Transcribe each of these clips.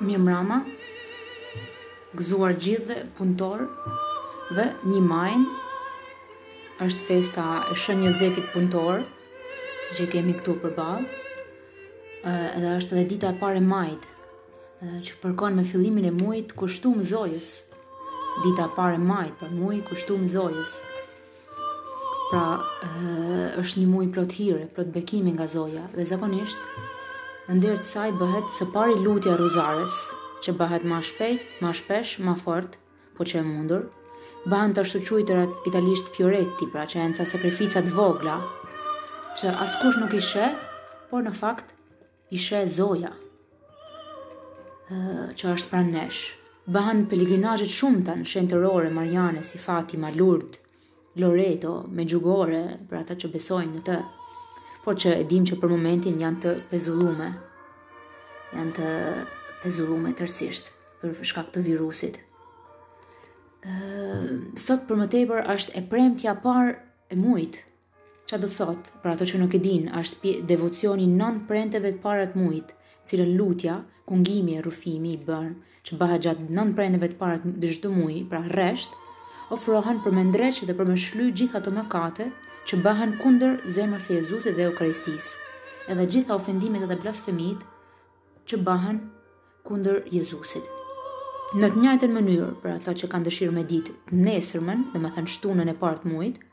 Mirë mrama, gëzuar gjithë punëtor dhe një majnë është festa e shën Jozefit punëtor, si që kemi këtu për balë, edhe është edhe dita e pare e majtë, që përkon me fillimin e mujt kushtum zojës, dita e pare e majtë, pra kushtu kushtum zojës. Pra, është një muj plot hire, plot bekimi nga zoja, dhe zakonisht, Në ndërët saj bëhet së pari lutja rozares, që bëhet ma shpejt, ma shpesh, ma fort, po që e mundur, bëhen të shtuquitër atë italisht fioretti, pra që e nësa sakrificat vogla, që askush nuk ishe, por në fakt, ishe zoja, që është pranesh. nesh. Bëhet shumë të në shenë të rore, Marjane, si Fatima, Lourdes, Loreto, me gjugore, pra ta që besojnë në të, por që e dim që për momentin janë të pezullume. Janë të pezullume tërësisht për shkak të virusit. Ëh, sot për më tepër është e premtja par e muajit. Qa do thot, për ato që nuk e din, është devocioni non prenteve të parat mujt, cilën lutja, kungimi e rufimi i bërn që bëha gjatë non prenteve të parat dhe gjithë të mujt, pra resht, ofrohen për me ndreqë dhe për me shlu gjitha të mëkate që bëhen kundër zemrës e Jezusit dhe Eukaristis, edhe gjitha ofendimet edhe blasfemit që bëhen kundër Jezusit. Në të njajten mënyrë, për ata që kanë dëshirë me ditë nesërmen, dhe më thënë shtunën e partë mujtë,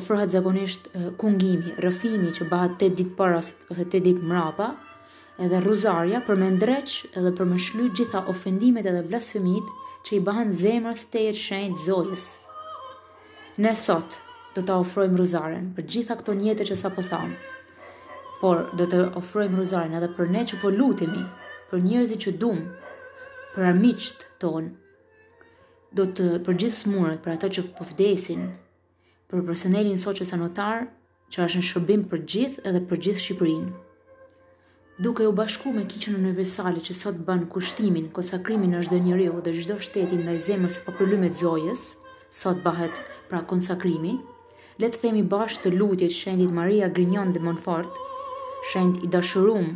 ofrohet zakonisht kungimi, rëfimi që bëhet 8 ditë para ose 8 ditë mrapa, edhe ruzarja për me ndreq edhe për me shlu gjitha ofendimet edhe blasfemit që i bëhen zemrës të e shenjë zojës. Në do të ofrojmë ruzaren për gjitha këto njete që sa po thamë, Por, do të ofrojmë ruzaren edhe për ne që po lutemi, për njerëzi që dum, për amicht ton, do të për gjithë smurët, për ato që pëfdesin, po për personelin so që që është në shërbim për gjithë edhe për gjithë Shqipërin. Duke u bashku me kichën universali që sot banë kushtimin, konsakrimin krimin është dhe njëriu dhe gjithë do shtetin dhe i zemër së papërlymet zojës, sot bahet pra konsakrimi, letë themi bashkë të lutjet shendit Maria Grignon dhe Monfort, shend i dashurum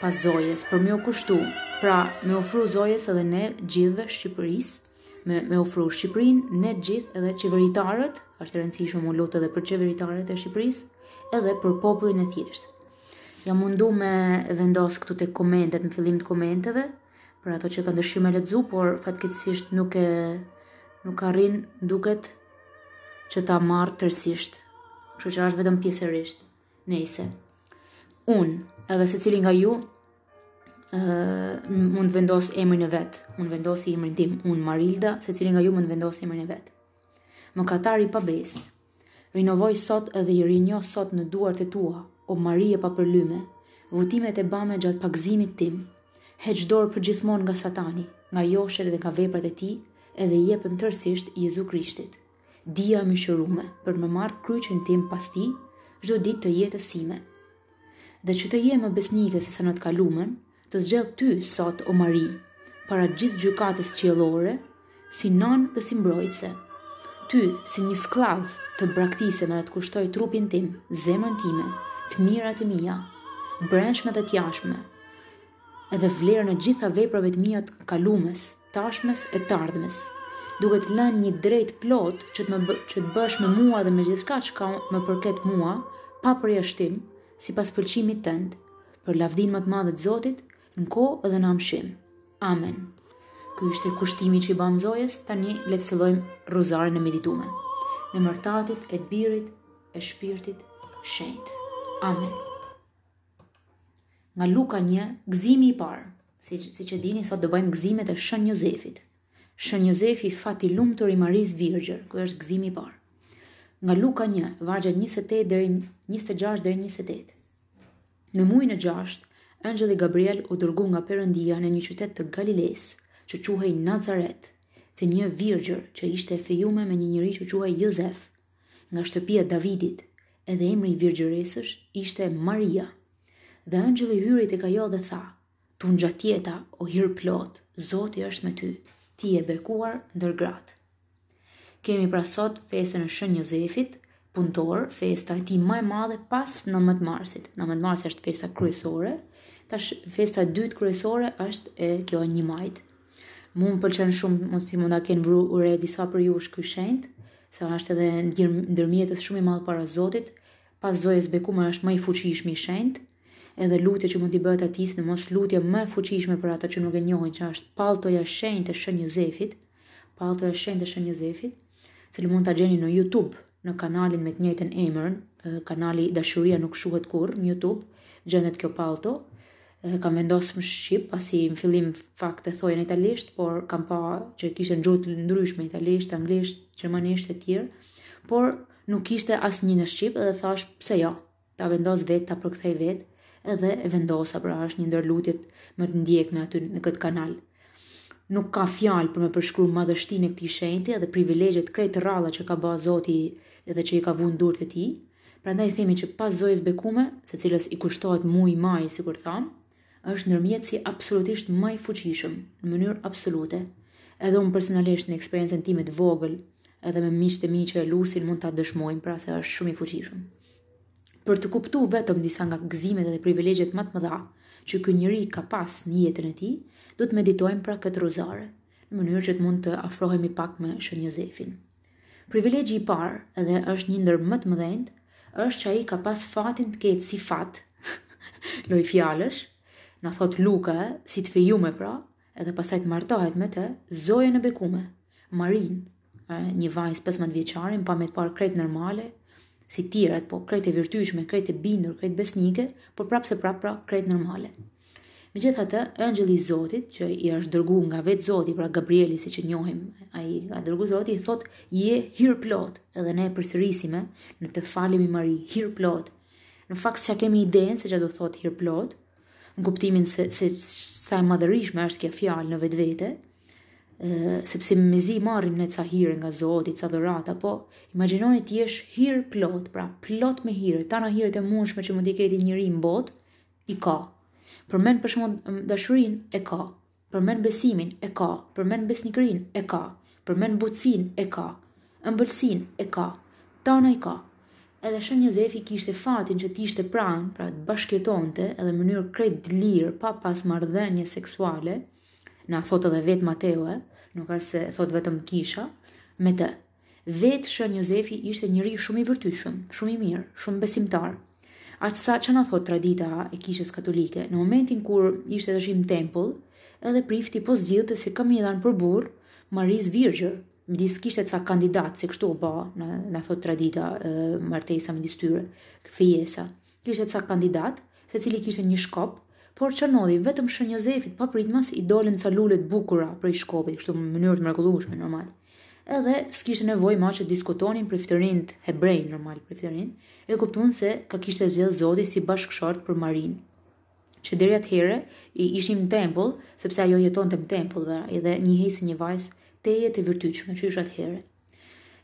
pas zojes, për mjë kushtu, pra me ofru zojes edhe ne gjithve Shqipëris, me, me ofru Shqiprin, ne gjith edhe qeveritarët, ashtë të rëndësishme më lutë edhe për qeveritarët e Shqipëris, edhe për popullin e thjeshtë. Ja mundu me vendosë këtu të komendet, në fillim të komendetve, për ato që ka ndëshime letëzu, por fatkecisht nuk e nuk arrin duket që ta marrë tërsisht. Kështu që është vetëm pjesërisht. Nejse. Unë, edhe se cili nga ju, e, mund të vendos emrin e vetë. Mund të vendos emrin tim. Unë, Marilda, se cili nga ju mund të vendos emrin e vetë. Më katari pa besë. Rinovoj sot edhe i rinjo sot në duart e tua, o Marija pa përlyme, vutimet e bame gjatë pakzimit tim, heq dorë për gjithmon nga satani, nga joshet dhe nga veprat e ti, edhe jepëm tërsisht Jezu Krishtit dija më shërume për më marë kryqën tim pas ti, gjdo dit të jetësime. Dhe që të jemë besnike se sa në të kalumen, të zgjellë ty sot o mari, para gjithë gjukatës qjelore, si non dhe si mbrojtëse. Ty, si një sklav, të braktisem edhe të kushtoj trupin tim, zemën time, të mirat e mija, brendshme dhe tjashme, edhe vlerë në gjitha veprave të mija të kalumes, tashmes e tardhmes, duke të lënë një drejt plot që të, më bë, që të bësh me mua dhe me gjithka që ka më përket mua, pa për jashtim, si pas pëlqimit tëndë, për lavdin më të madhe të Zotit, në ko edhe në amshim. Amen. Ky është e kushtimi që i bëmë Zojës, tani le të fillojmë rozarin e meditume. Në mërtatit, e të birit, e shpirtit, shenjt. Amen. Nga Luka 1, gëzimi i parë. Si, si që dini, sot dë bëjmë gëzimet e shën Jozefit. Shën Jozefi fati lumë të rimaris virgjër, kërë është gëzimi parë. Nga Luka 1, vargjët 28 dhe 26 dhe 28. Në mujë në gjasht, Angeli Gabriel u dërgu nga përëndia në një qytet të Galiles, që quhej Nazaret, të një virgjër që ishte fejume me një njëri që quhej Jozef, nga shtëpia Davidit, edhe emri virgjëresës ishte Maria. Dhe Angeli hyri e ka jo dhe tha, të unë gjatjeta o hirë plot, Zoti është me ty ti e bekuar ndër gratë. Kemi pra sot fesën e shën Jozefit, punëtor, festa e ti maj madhe pas në mëtë marsit. Në mëtë marsit është festa kryesore, tash festa dytë kryesore është e kjo një majt. Mu më pëlqen shumë, më si mund ta kenë vru ure disa për ju është kryshendë, se është edhe ndërmjetës shumë i madhe para Zotit, pas zojës bekume është më i fuqishmi shendë, edhe lutje që mund t'i bëhet atij në mos lutje më e fuqishme për ata që nuk e njohin që është palltoja e shenjtë e shën Jozefit, palltoja e shenjtë e shën Jozefit, cili mund ta gjeni në YouTube në kanalin me të njëjtën emër, kanali Dashuria nuk shuhet kur në YouTube, gjendet kjo pallto. E kam vendosur në shqip pasi në fillim fakt e thojën në italisht, por kam pa që kishte ngjut ndryshme italisht, anglisht, gjermanisht e tjerë, por nuk kishte asnjë në shqip dhe thash pse jo? Ta vendos vetë, ta përkthej vetë edhe e vendosa, pra është një ndër lutjet më të ndjekme aty në këtë kanal. Nuk ka fjalë për me përshkru madhështinë e këtij shenjti edhe privilegjet krejtë rralla që ka ba Zoti edhe që i ka vënë durt ti, pra Prandaj themi që pas zojës bekume, se cilës i kushtohet mui, i maj, si kur thamë, është nërmjetë si absolutisht maj fuqishëm, në mënyrë absolute. Edhe unë personalisht në eksperiencen timet vogël, edhe me miqë të mi që e lusin mund të dëshmojnë, pra se është shumë i fuqishëm për të kuptuar vetëm disa nga gëzimet dhe privilegjet më të mëdha që ky njerëz ka pas në jetën e tij, do të meditojmë pra këtë rozare, në mënyrë që të mund të afrohemi pak më shën Jozefin. Privilegji i parë, edhe është një ndër më të mëdhenjt, është që ai ka pas fatin të ketë si fat loj fjalësh, na thot Luka, si të fejume pra, edhe pastaj të martohet me të Zojën e Bekume, Marin, një vajzë 15 vjeçare, pa me të parë krejt normale, si tirat, po krejt e virtyshme, krejt e bindur, krejt besnike, por prapë se prapë pra krejt normale. Me gjitha të, ëngjëli Zotit, që i është dërgu nga vetë Zotit, pra Gabrieli, si që njohim, a i ka dërgu Zotit, i thotë, je hirë plot, edhe ne përsërisime në të falimi mari, hirë plot. Në faktë se kemi idejnë, se që do thotë hirë plot, në kuptimin se, se sa e madhërishme është kja fjalë në vetë vete, sepse me zi marrim ne ca hirë nga Zotit, ca dhurat po imaginoni ti jesh hirë plot, pra plot me hirë, tana hirët e mundshme që mund i ketë njëri në bot, i ka. Përmen për shumë dashurin, e ka. Përmen besimin, e ka. Përmen besnikrin, e ka. Përmen butësin, e ka. Mbëlsin, e ka. Tana i ka. Edhe shën Jozefi kishte fatin që ti ishte pranë, pra të bashketonte, edhe mënyrë krejt dlirë, pa pas mardhenje seksuale, na thot edhe vet Mateo, eh? nuk arse se thot vetëm kisha me të. Vet Shën Jozefi ishte njëri shumë i vërtyshëm, shumë i mirë, shumë besimtar. As sa që na thot tradita e kishës katolike, në momentin kur ishte tashim shimë tempull, edhe prifti po zgjidhte se kam i dhan për burr Maris Virgjë më disë kishtet sa kandidatë, se kështu o ba, në, në thotë tradita e, martesa më disë tyre, këfejesa, kishtet sa kandidatë, se cili kishtet një shkopë, por që nodi, vetëm shën Jozefit pa pritmas, i dolin ca lullet bukura për i shkopit, kështu më mënyrë të mërkullushme, normal. Edhe s'kishtë nevoj ma që diskutonin për i fëtërin të hebrej, normal, për i fëtërin, edhe kuptun se ka kishtë e zhjelë zodi si bashkëshartë për marin, Që dherja të i ishim në tempull, sepse ajo jeton të më tempull, dhe edhe një hejse një vajs të jetë të vërtyqme, që ishat herë.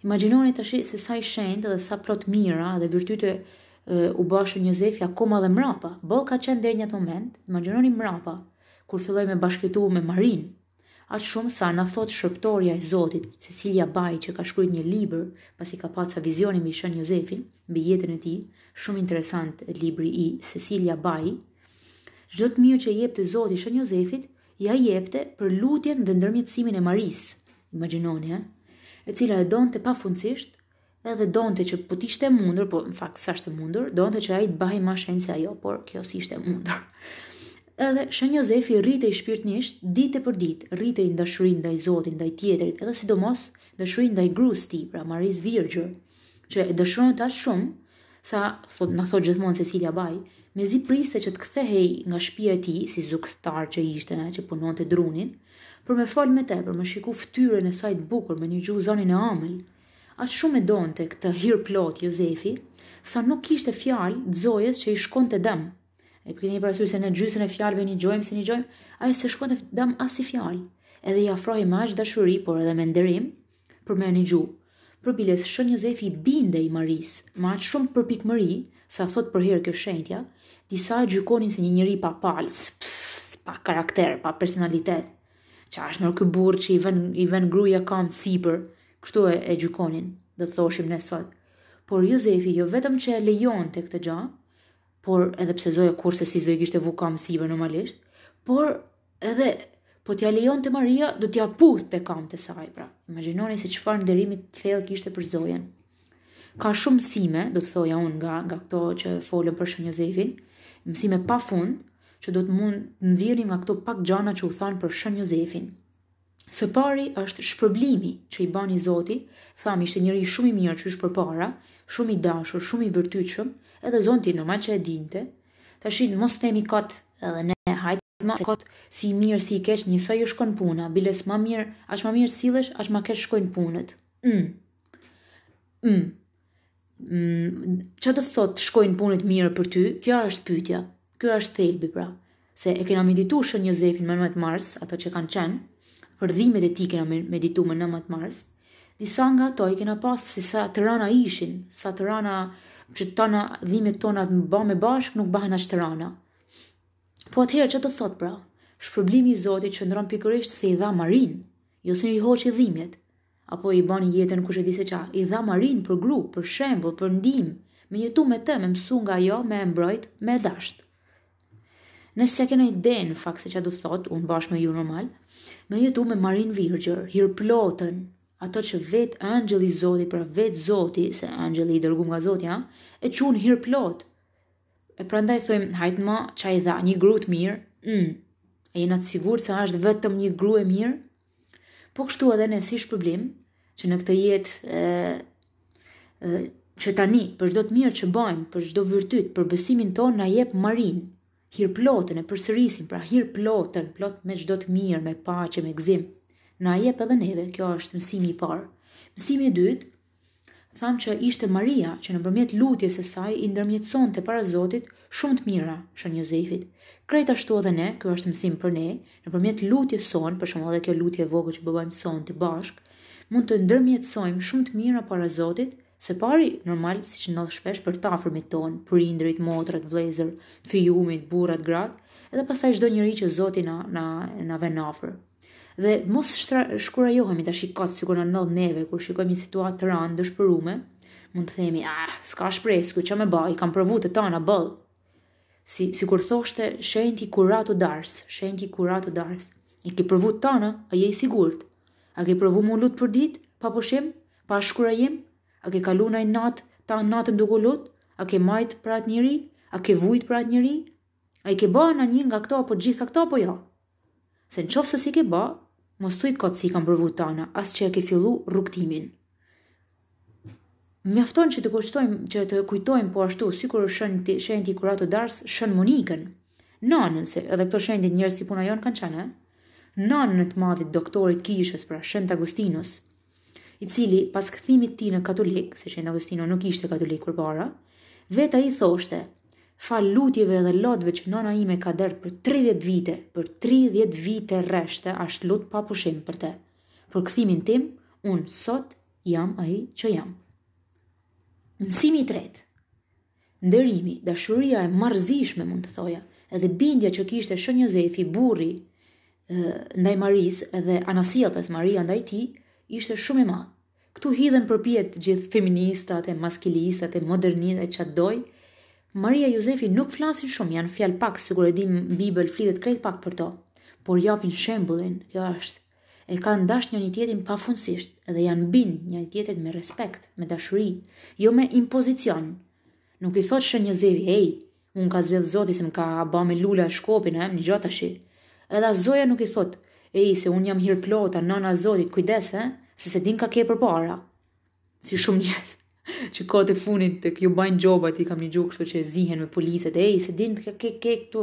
Imaginoni të shi se sa i shendë dhe sa plot mira dhe vërtyqme, u një Jozefi akoma dhe mrapa. Boll ka qenë deri në atë moment, më mrapa. Kur filloi me bashkitu me Marin. atë shumë sa na thot shëptorja e Zotit, Cecilia Bai që ka shkruar një libër, pasi ka pasur këtë vizion me Shën Jozefin, mbi jetën e tij, shumë interesant libri i Cecilia Bai. Çdo të mirë që jep te Zoti Shën Jozefit, ja jepte për lutjen dhe ndërmjetësimin e Maris. Imagjinoni, a, e cila e donte pafundsisht edhe donte që po e mundur, po në fakt sa është e mundur, donte që ai të bëhej më shenjë se ajo, por kjo si ishte e mundur. Edhe Shën Jozefi rritej shpirtnisht ditë për ditë, rritej ndashurin ndaj Zotit, ndaj tjetrit, edhe sidomos ndashurin ndaj gruas tij, pra Maris Virgjë, që e dëshiron ta shumë sa thot na thot gjithmonë Cecilia Baj, mezi priste që të kthehej nga shtëpia e tij si zuktar që ishte, na që punonte drunin, për me fol me për më shikoi fytyrën e saj të bukur me një gjuhë zonin e amël, atë shumë e donte këtë hirë plot Jozefi, sa nuk kishte fjalë dzojës që i shkon të dëmë. E për një parasur se në gjysën e fjalëve një gjojmë se një gjojmë, a e se shkon të dëmë asë i fjalë, edhe i afrojë ma është dashuri, por edhe me ndërim, për me një gju. Për biles, shën Jozefi binde i maris, ma shumë për pikë mëri, sa thot për herë kjo shentja, disa gjykonin se një njëri pa palës, pa karakter, pa personalitet, që është nërë kë burë që i ven, i ven gruja kam cipër, kështu e, e gjykonin, dhe thoshim ne sot. Por Jozefi jo vetëm që e lejon të këtë gja, por edhe pse zoja kur se si zoja gishtë e vuka mësive normalisht, por edhe po t'ja lejon të Maria, do t'ja puth të kam të saj, pra. Imaginoni se qëfar në derimit thellë kishte për zojen. Ka shumë mësime, do të thoja unë nga, nga këto që folën për shën Jozefin, mësime pa fund, që do të mund nëzirin nga këto pak gjana që u thanë për shën Jozefin. Së pari është shpërblimi që i bani Zoti, thamë ishte njëri shumë i mirë që është për para, shumë i dashur, shumë i vërtyqëm, edhe Zoti normal që e dinte. Tash mos temi kot edhe ne hajtë, ma se kot si i mirë si i kesh njësoj u shkon puna, biles më mirë, as më mirë sillesh, as më kesh shkojnë punët. Mm. Mm. Mm, do të thot shkojnë punët mirë për ty? Kjo është pyetja. Ky është thelbi pra. Se e kena meditushën Jozefin më në mars, ato që kanë qenë, për dhimet e ti kena meditume në mëtë mars, disa nga to i kena pas se sa të rana ishin, sa të rana që të tona dhimet tona të ba me bashk, nuk bahen ashtë të rana. Po atëherë që të thot pra, shpërblimi i Zotit që ndron pikërisht se i dha marin, jo se i hoqë i dhimet, apo i bën jetën e di se ç'a, i dha marin për gru, për shembo, për ndim, me jetu me të, me mësu nga jo, me embrojt, me dasht. Nëse kene i në fakt se ç'a do thot, unë bashkë me ju normal, me jetu me marin virgjër, hirë plotën, ato që vetë angjëli zoti, pra vetë zoti, se angjëli i dërgum nga zoti, ha? e qunë hirë plotë. E pra ndaj hajtë ma, qaj dha, një gru mirë, mm, e jena të sigur se ashtë vetëm një gru e mirë, po kështu edhe në si përblim, që në këtë jetë, e, e, që tani, për shdo të mirë që bajmë, për shdo vërtyt, për besimin tonë, na jepë marinë, hir plotën e përsërisin, pra hir plotën, plot me çdo të mirë, me paqe, me gëzim. Na jep edhe neve, kjo është mësimi i parë. Mësimi i dytë, thamë që ishte Maria që nëpërmjet lutjes së saj i të para Zotit shumë të mira, shën Jozefit. Krejt ashtu edhe ne, kjo është mësim për ne, nëpërmjet lutjes son, për shembull dhe kjo lutje e vogël që bëvojmë son të bashkë, mund të ndërmjetësojmë shumë të mira para Zotit, Se pari, normal, si që ndodhë shpesh për ta afrmi ton, për indrit, motrat, vlezër, fijumit, burat, grat, edhe pasaj shdo njëri që zoti na, na, na ven afrë. Dhe mos shtra, shkura johemi të shikot si kur në nëllë neve, kur shikojmë një situatë të randë, dëshpërume, mund të themi, ah, s'ka shpresku, që me ba, i kam përvu të ta në bëllë. Si, si kur thoshte, shenjti kuratu darsë, shenë kuratu i ki përvu të ta në, a je i sigurt, a ki përvu mu për ditë, pa pushim, pa shkura A ke kalu në natë, ta në natë në duko A ke majtë për atë njëri? A ke vujtë për atë njëri? A i ke ba në një nga këto, apo gjitha këto, apo ja? Jo? Se në qofë se si ke ba, mos të i kotë si kam përvu të tana, asë që e ke fillu rukëtimin. Mjafton që të kushtojmë, që të kujtojmë po ashtu, si kur shëndi kura të darës, shënd monikën. Nanën, se edhe këto shëndi njërës si puna jonë kanë qene, eh? nanën e të madhit doktorit kishës pra shëndë Agustinus, i cili pas këthimit ti në katolik, se në Agostino nuk ishte katolik për para, veta i thoshte, fa lutjeve dhe lotve që nona ime ka dërë për 30 vite, për 30 vite reshte, ashtë lut pa pushim për te. Për këthimin tim, unë sot jam aji që jam. Mësimi tret, ndërimi, dashuria e marzishme mund të thoja, edhe bindja që kishte shën Jozefi, burri, ndaj Maris edhe anasijatës Maria ndaj ti, ishte shumë i madh. Ktu hidhen përpjet të gjithë feministat e maskilistat e modernit e çat Maria Josefi nuk flasin shumë, janë fjal pak sigur e di Bibël flitet krejt pak për to, por japin shembullin, kjo është e kanë dashur njëri tjetrin pafundsisht dhe janë bin njëri tjetin me respekt, me dashuri, jo me impozicion. Nuk i thotë shën Josefi, ej, un ka zell Zoti se më ka me lula shkopin, a, një gjë tash. Edhe Zoja nuk i thotë, Ej, se unë jam hirë plota, nana zotit, kujdese, se se din ka ke për para. Si shumë njës, që kote funit të kjo bajnë gjoba, ti kam një gjukë shto që zihen me politet. Ej, se din të ka ke ke këtu,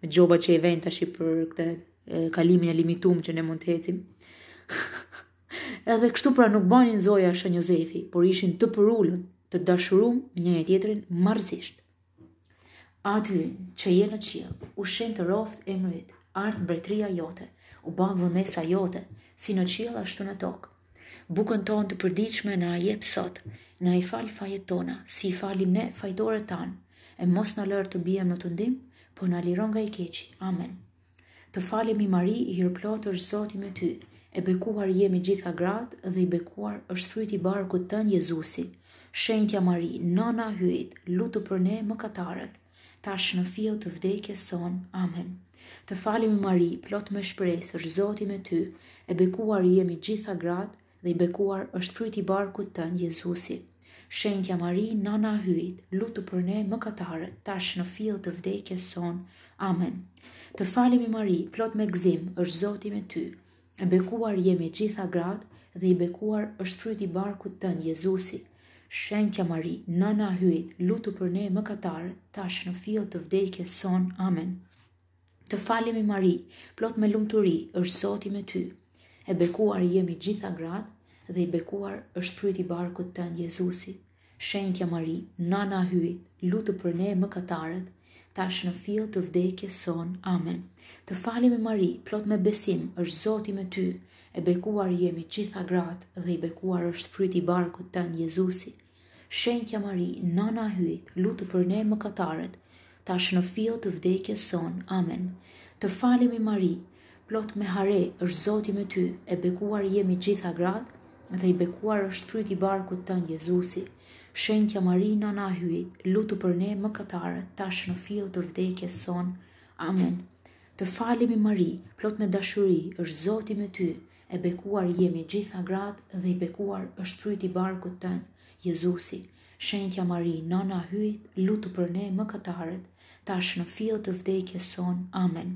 me gjoba që e vend të ashtë për këtë e, kalimin e limitum që ne mund të hecim. Edhe kështu pra nuk bajnë në zoja shë një por ishin të përullën, të dashurum një e tjetërin marzisht. Atyën që jenë qia, u shenë të roft e mëritë, artë mbretria jote u banë vëndesa jote, si në qilë ashtu në tokë. Bukën tonë të përdiqme në ajep sot, në i falë fajet tona, si i falim ne fajtore tanë, e mos në lërë të bijem në të ndim, por në liron nga i keqi. Amen. Të falim i mari, i hirplotë është zoti me ty, e bekuar jemi gjitha gratë dhe i bekuar është fryti barë të në Jezusi. Shentja Mari, nëna hyit, lutu për ne më katarët, tash në fjo të vdekje son. Amen. Të falim Mari, plot me shpresë, është Zoti me ty, e bekuar jemi gjitha gratë dhe i bekuar është fryti barkut të në Jezusi. Shentja Mari, nana hyjt, lutu për ne më katarë, tash në fil të vdekje son. Amen. Të falim i Mari, plot me gzim, është Zoti me ty, e bekuar jemi gjitha gratë dhe i bekuar është fryti barkut të në Jezusi. Shentja Mari, nana hyjt, lutu për ne më katarë, tash në fil të vdekje son. Amen. Të falim i mari, plot me lumë të ri, është zoti me ty. E bekuar jemi gjitha gratë dhe i bekuar është fryti barku të të njëzusi. Shentja mari, nana hyj, lutë për ne më katarët, tash në fil të vdekje son, amen. Të falim i mari, plot me besim, është zoti me ty. E bekuar jemi gjitha gratë dhe i bekuar është fryti barku të të njëzusi. Shentja mari, nana hyj, lutë për ne më katarët, tash në fillë të vdekjes son. Amen. Të falemi Mari, plot me hare është Zoti me ty, e bekuar jemi gjitha gratë, dhe i bekuar është fryt i barkut të në Jezusi. Shentja Mari në na hyit, lutu për ne më këtare, tash në fillë të vdekje son. Amen. Të falemi Mari, plot me dashuri, është Zoti me ty, e bekuar jemi gjitha gratë, dhe i bekuar është fryt i barkut të në Jezusi. Mari nëna na hyit, lutu për ne më Tash në fill të vdekjes son, Amen.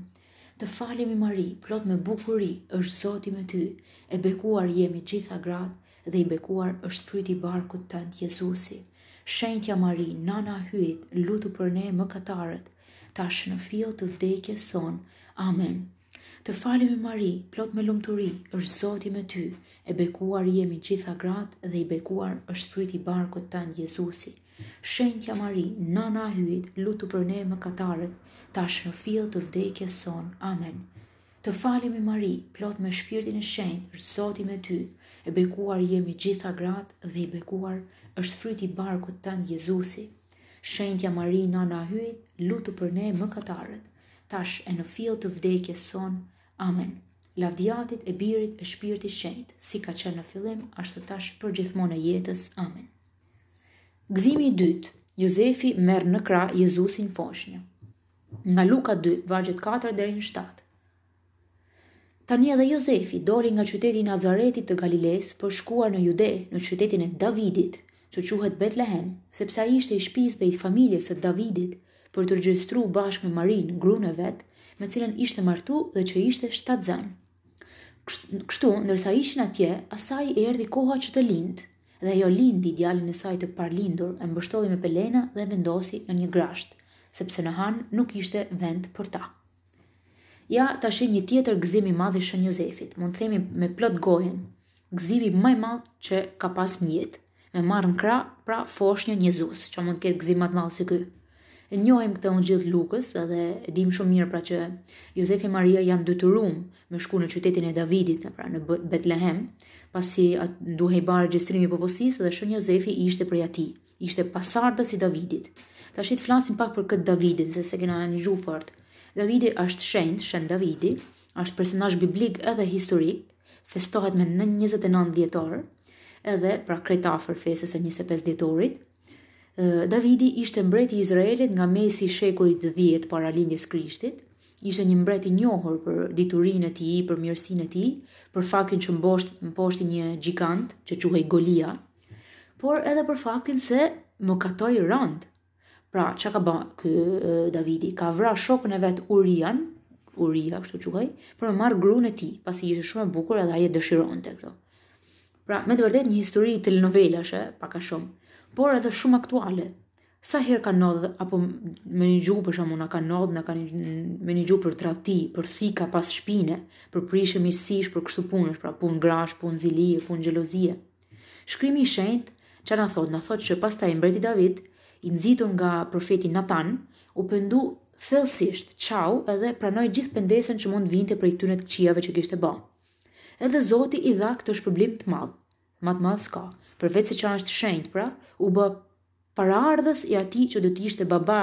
Të falemi Mari, plot me bukuri, është Zoti me ty. E bekuar jemi gjitha gratë dhe i bekuar është fryti i barkut tënd Jezusi. Shenjtja Mari, nana hyjt, lutu për ne mëkatarët. Tash në fill të vdekjes son, Amen. Të falemi Mari, plot me lumturi, është Zoti me ty. E bekuar jemi gjitha gratë dhe i bekuar është fryti i barkut tënd Jezusi. Shentja Mari, nana hyit, lutu për ne më katarët, tash në fil të vdekje son. Amen. Të falim i Mari, plot me shpirtin e shenjt, rëzoti me ty, e bekuar jemi gjitha gratë dhe i bekuar është fryti barkut tënë Jezusi. Shentja Mari, nana hyit, lutu për ne më katarët, tash e në fil të vdekje son. Amen. Lavdiatit e birit e shpirti shenjt, si ka qenë në fillim, ashtu tash për gjithmonë e jetës. Amen. Gzimi i dytë, Jozefi merr në krah Jezusin foshnjë. Nga Luka 2, vargjet 4 deri në 7. Tani edhe Jozefi doli nga qyteti i Nazaretit të Galilesë për shkuar në Jude, në qytetin e Davidit, që quhet Betlehem, sepse ai ishte i shtëpisë dhe i familjes së Davidit, për të regjistruar bashkë me Marin, gruan e vet, me cilën ishte martu dhe që ishte shtatzën. Kështu, ndërsa ishin atje, asaj erdhi koha që të lindë dhe ajo lindi djalin e saj të parlindur e mbështolli me pelena dhe vendosi në një grasht, sepse në han nuk ishte vend për ta. Ja, ta shi një tjetër gëzim i madh i Shën Jozefit, mund themi me plot gojen, gëzimi më i madh që ka pas në jetë. Me marrën kra pra një njëzus, që mund të ketë gzimat më të madh si ky njohim këtë unë gjithë lukës dhe dim shumë mirë pra që Josefi Maria janë dëtërum me shku në qytetin e Davidit, pra në Betlehem, pasi atë duhe i barë gjestrimi poposis dhe shënë Josefi ishte prej ati, ishte pasardës si Davidit. Ta shqit flasim pak për këtë Davidin, se se kena në një gjufart. Davidi është shend, shend Davidi, është personash biblik edhe historik, festohet me në 29 djetarë, edhe pra kretafër fesës e 25 djetorit, Davidi ishte mbreti i Izraelit nga mesi i shekullit 10 para lindjes Krishtit. Ishte një mbret i njohur për diturinë e tij, për mirësinë e tij, për faktin që mbosht mposhti një gjigant që quhej Golia, por edhe për faktin se mëkatoi rënd. Pra, çka ka bën ky Davidi? Ka vrar shokun e vet Urian, Uria, kështu quhej, për të marr gruën e tij, pasi ishte shumë e bukur edhe ai e dëshironte kështu. Pra, me të vërtet një histori telenovelashe, pak a shumë por edhe shumë aktuale. Sa herë kanë ndodhur apo me një gjuhë për shkakun na kanë ndodhur, na kanë me një gjuhë për tradhti, për thika pas shpine, për prishje mirësish, për kështu punësh, pra punë grash, punë zili, punë xhelozie. Shkrimi i shenjt, çka na thot, na thot që pastaj mbreti David i nxitur nga profeti Nathan, u pendu thellësisht, çau edhe pranoi gjithë pendesën që mund vinte për këtynë të këqijave që kishte bën. Edhe Zoti i dha këtë shpërblim të madh. Matmaska. Mat përveç se që është shenjt, pra, u bë paraardhës i ati që do të ishte baba,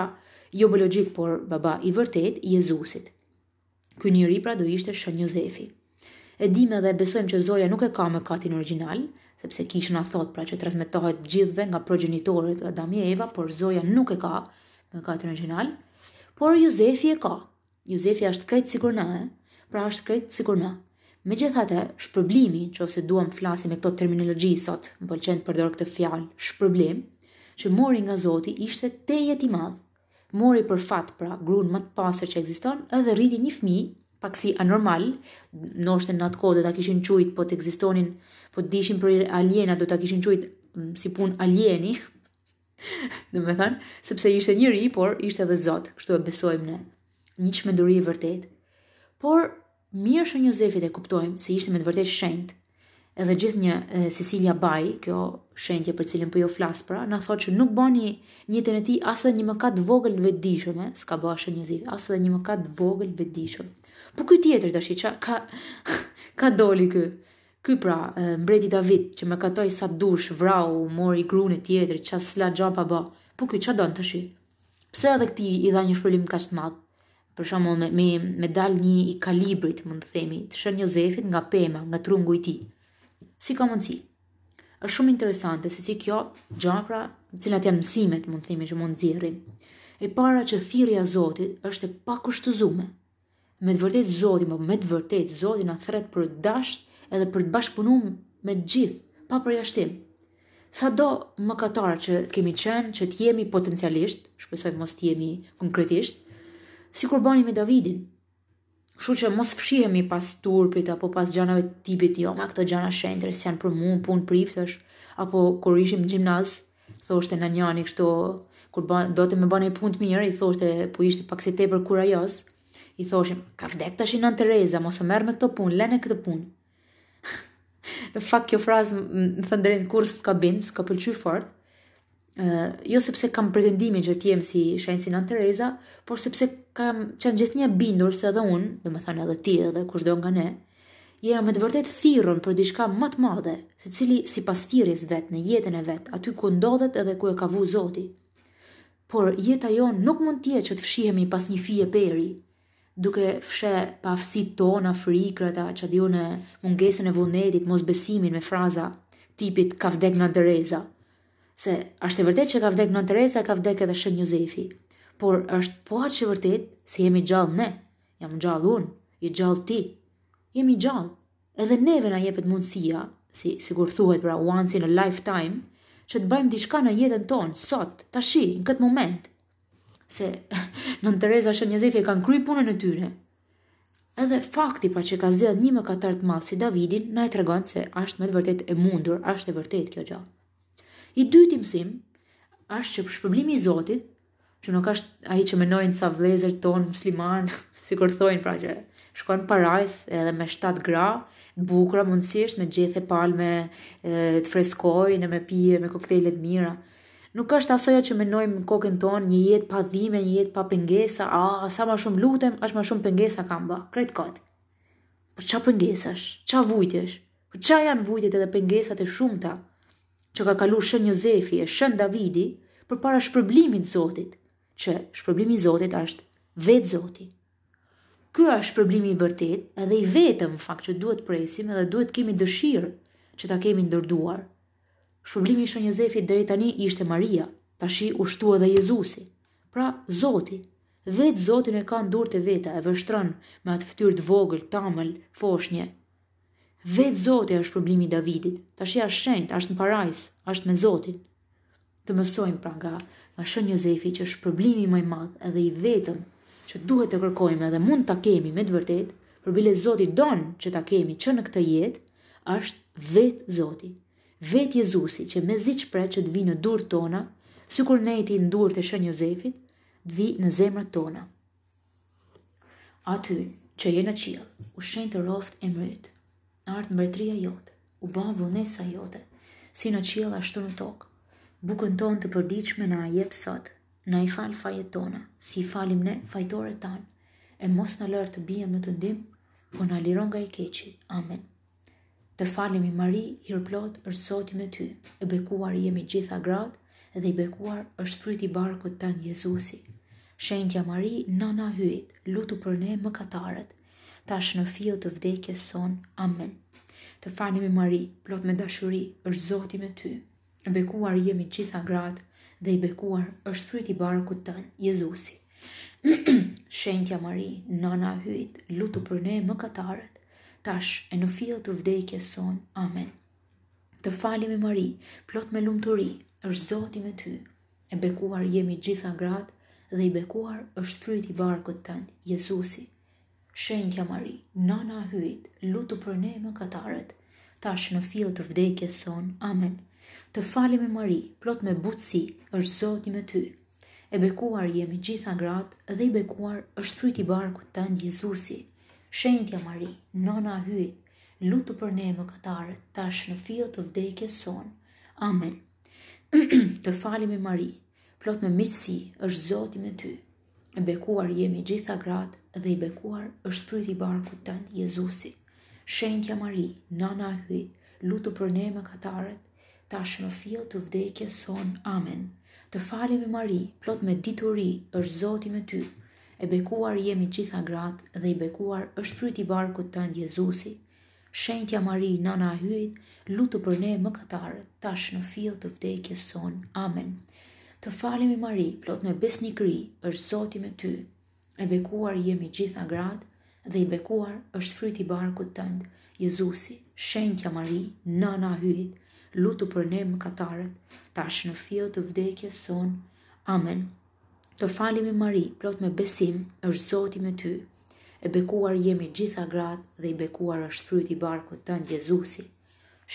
jo biologjik, por baba i vërtet, Jezusit. Ky njëri pra do ishte shën Jozefi. E dim edhe besojmë që Zoja nuk e ka më katin original, sepse kishën a thot pra që transmitohet gjithve nga progenitorit dhe i Eva, por Zoja nuk e ka më katin original, por Jozefi e ka. Jozefi është krejt sikur në pra është krejt sikur në. Me gjithate, shpërblimi, që ofse duham flasim me këto terminologi sot, më pëlqen të përdor këtë fjalë, shpërblim, që mori nga Zoti ishte te jeti madhë, mori për fat pra grunë më të pasër që ekziston, edhe rriti një fmi, pak si anormal, në është në atë kodë ta kishin qujt, po të ekzistonin, po të dishin për aliena, do ta kishin qujt mm, si pun alieni, në me thanë, sepse ishte njëri, por ishte dhe Zotë, kështu e besojmë ne, një që me e vërtet. Por, Mirë shë një e kuptojmë se ishte me të vërtet shendë, edhe gjithë një e, Cecilia Baj, kjo shendje për cilin për po jo flasë pra, në thotë që nuk bani një të në ti asë dhe një mëkat vogël dë s'ka bëa shë një asë dhe një mëkat vogël dë vedishëm. Po këj tjetër të shi qa, ka, ka doli kjo, Ky pra, e, mbreti David, që me katoj sa dush, vrau, mori, grune tjetër, qa sla gjopa bë, po kjo qa do në të shi? Pse edhe këti i dha një shpëllim kashtë matë? për shembull me, me me dal një i kalibrit, mund të themi, të shën Jozefit nga pema, nga trungu i tij. Si ka mundsi? Është shumë interesante se si kjo gjapra, të cilat janë mësimet, mund të themi që mund nxjerrim. E para që thirrja e Zotit është e pakushtëzueshme. Me të vërtetë Zoti, po me të vërtetë Zoti na thret për dashjë edhe për të bashkëpunuar me gjithë, pa përjashtim. Sa do më që të kemi qenë, që të jemi potencialisht, shpesoj mos të jemi konkretisht, si kur bani me Davidin. Shu që mos fshihemi pas turpit, apo pas gjanave tipit jo, ma këto gjana shendre, si janë për mu, punë priftësh, apo kur ishim në gjimnaz, thoshte e në njani kështo, kur ba, do të me bani punë të mirë, i thoshte e po ishte pak si te për kura jos, i thoshim, ka vdek të shi në Tereza, mos o merë me këto punë, lene këto punë. Në fakt, kjo frazë, në thëndërin, kur ka bindë, s'ka pëlqy fort, Uh, jo sepse kam pretendimin që t'jem si shenë si Tereza, por sepse kam qenë gjithë një bindur se edhe unë, dhe më edhe ti edhe kushdo do nga ne, jena me të vërtetë thirën për dishka më të madhe, se cili si vet vetë në jetën e vetë, aty ku ndodhet edhe ku e ka vu zoti. Por jeta jon nuk mund tje që të fshihemi pas një fije peri, duke fshe pa fsi tona, frikrata, që adionë mungesën e vullnetit, mos besimin me fraza, tipit ka vdek në Tereza se është e vërtet që ka vdek në Teresa, ka vdek edhe Shën Juzefi, por është po atë që vërtet se jemi gjallë ne, jam gjallë unë, i gjallë ti, jemi gjallë, edhe neve na jepet mundësia, si sigur thuhet pra once in a lifetime, që të bëjmë diçka në jetën tonë, sot, shi, në këtë moment, se në Teresa Shën Juzefi e kanë kry punën e tyre, Edhe fakti pa që ka zgjedhur një mëkatar të madh si Davidin, na e tregon se është më të vërtet e mundur, është e vërtet kjo gjallë. I dyti mësim është që shpërblimi i Zotit, që nuk është ai që mënojnë ca vëllezër ton musliman, sikur thoin pra që shkojnë parajs edhe me 7 gra, bukura mundësisht me gjethe palme, e, të freskojnë, me pije, me koktejlet të mira. Nuk është asoja që mënojmë në kokën tonë një jetë pa dhime, një jetë pa pengesa, a, sa ma shumë lutem, është ma shumë pengesa kam ba, kretë katë. Po qa pengesash, qa vujtjesh, po qa janë vujtjet edhe pengesat e shumë ta? që ka kalu shën Jozefi e shën Davidi për para shpërblimin Zotit, që shpërblimi Zotit është vetë Zoti. Ky është shpërblimi vërtet edhe i vetëm fakt që duhet presim edhe duhet kemi dëshirë që ta kemi ndërduar. Shpërblimi i shën Jozefi deri tani ishte Maria, tashi ushtu edhe Jezusi. Pra, Zoti, vetë Zotin e ka ndurë të veta e vështron me atë fytyrë të vogël, tamël, foshnje, Vetë Zoti është problemi i Davidit. Tash ia shenjt, është në parajs, është me Zotin. Të mësojmë pra nga nga shenjë Jozefi që është problemi më i madh edhe i vetëm që duhet të kërkojmë dhe mund ta kemi me të vërtetë, për bile Zoti don që ta kemi që në këtë jetë, është vetë Zoti. Vetë Jezusi që me zi që që të vi në durë tona, si kur ne i ti në durë të shënë Jozefit, të vi në zemrë tona. Aty që je në qilë, u shenë të roft e mërytë artë mbretria jote, u ba vënesa jote, si në qjela ashtu në tokë. Bukën tonë të përdiqme në ajep sotë, në i falë fajet tona, si i falim ne fajtore tanë, e mos në lërë të bijem në të ndimë, po në aliron nga i keqi. Amen. Të falim i mari, hirplot është soti me ty, e bekuar jemi gjitha gradë, dhe i bekuar është fryti barkët tanë Jezusi. Shendja, Mari, nana hyit, lutu për ne më katarët, tash në fill të vdekjes son. Amen. Të falni me Mari, plot me dashuri, është Zoti me ty. E bekuar jemi të gjitha gratë dhe i bekuar është fryti i barkut tën, Jezusi. Shenjtja Mari, nëna e hyjt, lutu për ne mëkatarët, tash e në fill të vdekjes son. Amen. Të falni me Mari, plot me lumturi, është Zoti me ty. E bekuar jemi të gjitha gratë dhe i bekuar është fryti i barkut tën, Jezusi shenjë mari, nana hyjt, lutu për ne më katarët, tash në fil të vdekje son, amen. Të fali me mari, plot me butësi, është zoti me ty. E bekuar jemi gjitha gratë, edhe i bekuar është fryti barku të në Jezusi. Shenjë mari, nana hyjt, lutu për ne më katarët, tash në fil të vdekje son, amen. të fali me mari, plot me mitësi, është zoti me ty e bekuar jemi gjitha gratë dhe i bekuar është fryti barë ku tënë Jezusi. Shendja Mari, nana hyj, lutu për ne më katarët, ta shënë fil të vdekje son, amen. Të fali i Mari, plot me dituri, është zoti me ty, e bekuar jemi gjitha gratë dhe i bekuar është fryti barë ku tënë Jezusi. Shendja Mari, nana hyj, lutu për ne më katarët, ta shënë fil të vdekje son, amen. Të falim i mari, plot me besni kri, është zoti me ty. E bekuar jemi gjitha gratë, dhe i bekuar është fryti barkut tëndë, Jezusi, shenjtja mari, nana hyit, lutu për ne më katarët, tash në fjell të vdekje son. Amen. Të falim i mari, plot me besim, është zoti me ty. E bekuar jemi gjitha gratë, dhe i bekuar është fryti barkut tëndë, Jezusi,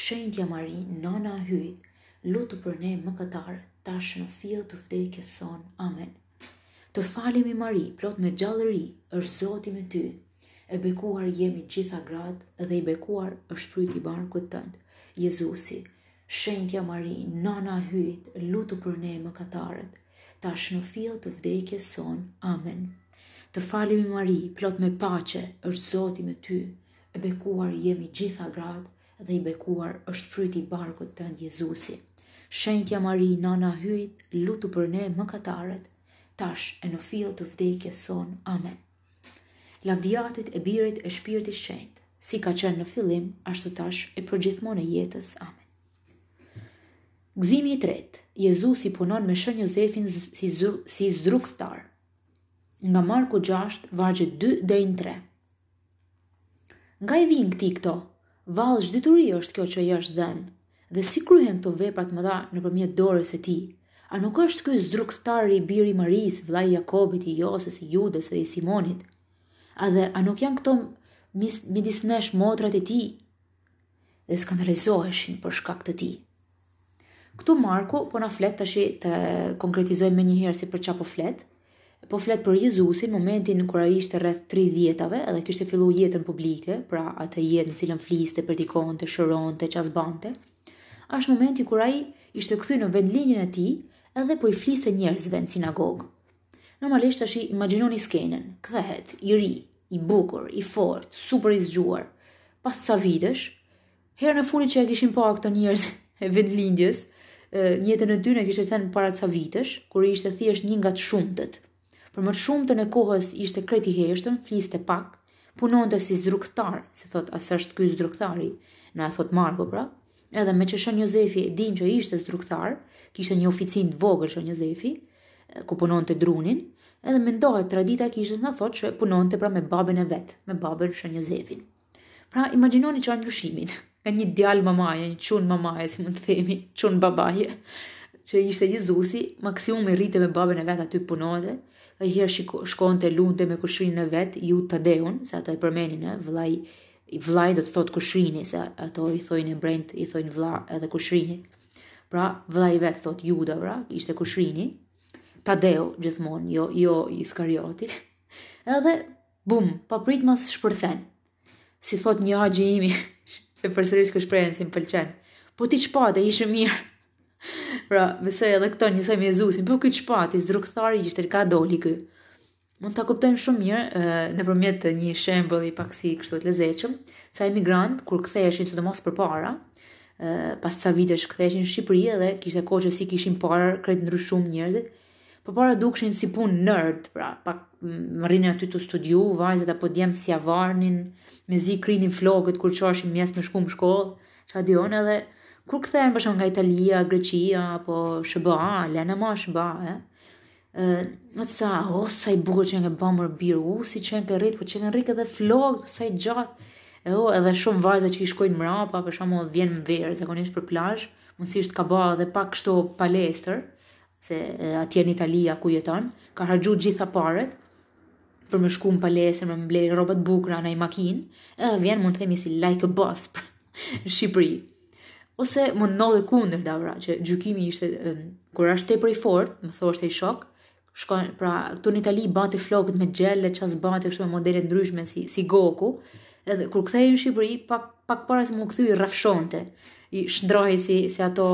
shenjtja mari, nana hyit, lutu për ne më katarët, tash në fill të vdekjes son. Amen. Të falim i Mari, plot me gjallëri, është Zoti me ty. E bekuar jemi gjitha gratë dhe i bekuar është fryti i barkut tënd, Jezusi. Shenjtja Mari, nana hyjt, lutu për ne mëkatarët, tash në fill të vdekjes son. Amen. Të falim i Mari, plot me paqe, është Zoti me ty. E bekuar jemi gjitha gratë dhe i bekuar është fryti i barkut tënd, Jezusi. Shenjtja Mari, nana hyjt, lutu për ne më katarët, tash e në fil të vdekje son. Amen. Lavdiatit e birit e shpirti shenjt, si ka qenë në fillim, ashtu tash e përgjithmon e jetës. Amen. Gzimi i tretë, Jezu punon me shën Jozefin si, zru, si zdrukstar. Nga Marku 6, vargje 2 dhe në 3. Nga i vinë këti këto, valë shdituri është kjo që jashtë dhenë, dhe si kryhen këto veprat më dha në përmjet dorës e ti? A nuk është kjo zdrukstari i biri Maris, i Jakobit, i Joses, i Judes dhe i Simonit? A dhe a nuk janë këto midisnesh motrat e ti? Dhe skandalizoheshin për shkak të ti. Këtu Marku po na flet shi të konkretizojmë më njëherë si për qa po flet. Po flet për Jezusin në momentin kur ai ishte rreth 30-tave kështë kishte filluar jetën publike, pra atë jetën në cilën fliste, predikonte, shëronte, çfarë bante është momenti kur ai ishte kthy në vendlinjen e tij edhe po i fliste njerëzve në sinagogë. Normalisht tash imagjinoni skenën. Kthehet i ri, i bukur, i fort, super i zgjuar. Pas sa vitesh, herën e fundit që e kishin pa këto njerëz e vendlindjes, në jetën e dy ne kishtë thënë para të sa vitësh, kur i ishte thjesht një nga të shumtët. Për më shumëtën e kohës ishte kreti heshtën, fliste pak, punon të si zrukëtar, se thot asë është kjo zrukëtari, në a thot Marko pra, edhe me që shën Jozefi din që ishte struktar, kishte një oficin të vogër shën Jozefi, ku punon të drunin, edhe me ndohet tradita kishtë në thot që punon të pra me babën e vetë, me babën shën Jozefin. Pra, imaginoni që anë rushimit, e një djalë mamaje, një qunë mamaje, si mund të themi, qunë babaje, që ishte Jezusi, maksimum i rrite me babën e vetë aty punode, e herë shko, shkonte lunte me kushrinë e vetë, ju të deun, se ato e përmeni në i vllai do të thot kushrini se ato i thojnë në brend i thojnë vlla edhe kushrini. Pra vllai vet thot Juda, pra ishte kushrini. Tadeu gjithmonë, jo jo Iskarioti. Edhe bum, pa prit mas shpërthen. Si thot një agji imi, e përsërish këshprejnë si më pëlqen. Po ti qpate, ishe mirë. Pra, besoj edhe këto njësoj me Jezusin, po këtë qpati, zdrukëtari, ishte ka doli këtë mund ta kuptojmë shumë mirë nëpërmjet të një shembulli pak si kështu të lezetshëm, sa emigrant kur ktheheshin sidomos përpara, pas sa vitesh ktheheshin në Shqipëri dhe kishte kohë që si kishin parë krejt ndryshum njerëzit, Po para dukshin si punë nerd, pra, pak më mm, rrinë aty të studiu, vajzat apo djemë si avarnin, me zi krinin flokët kur qashin mjes me shkumë shkollë, që adion edhe, kur këthejnë përshon nga Italia, Greqia, apo Shëba, Lena Ma Shëba, Eh? Uh, sa, oh, sa i bukur që nga bëmër biru u, si që nga rritë, po që nga rritë edhe flogë, sa i gjatë, edhe, edhe shumë vajza që i shkojnë mrapa për shumë dhe vjenë verë, zakonisht për plazh mundësisht ka ba edhe pak kështu palestër, se uh, atje në Italia ku jeton, ka hargju gjitha paret, për më shku në palestër, më mblej robot bukra në i makinë, edhe vjen mund të themi si like a boss për Shqipëri. Ose mund ndodhe dhe kundër, davra që gjukimi ishte, kur ashtë te i fort, më thoshte i shok, shkojnë pra këtu në Itali bati flokët me xhelë ças bati kështu me modele ndryshme si si Goku edhe kur kthehej në Shqipëri pak pak para se më kthy i rrafshonte i shndrohej si si ato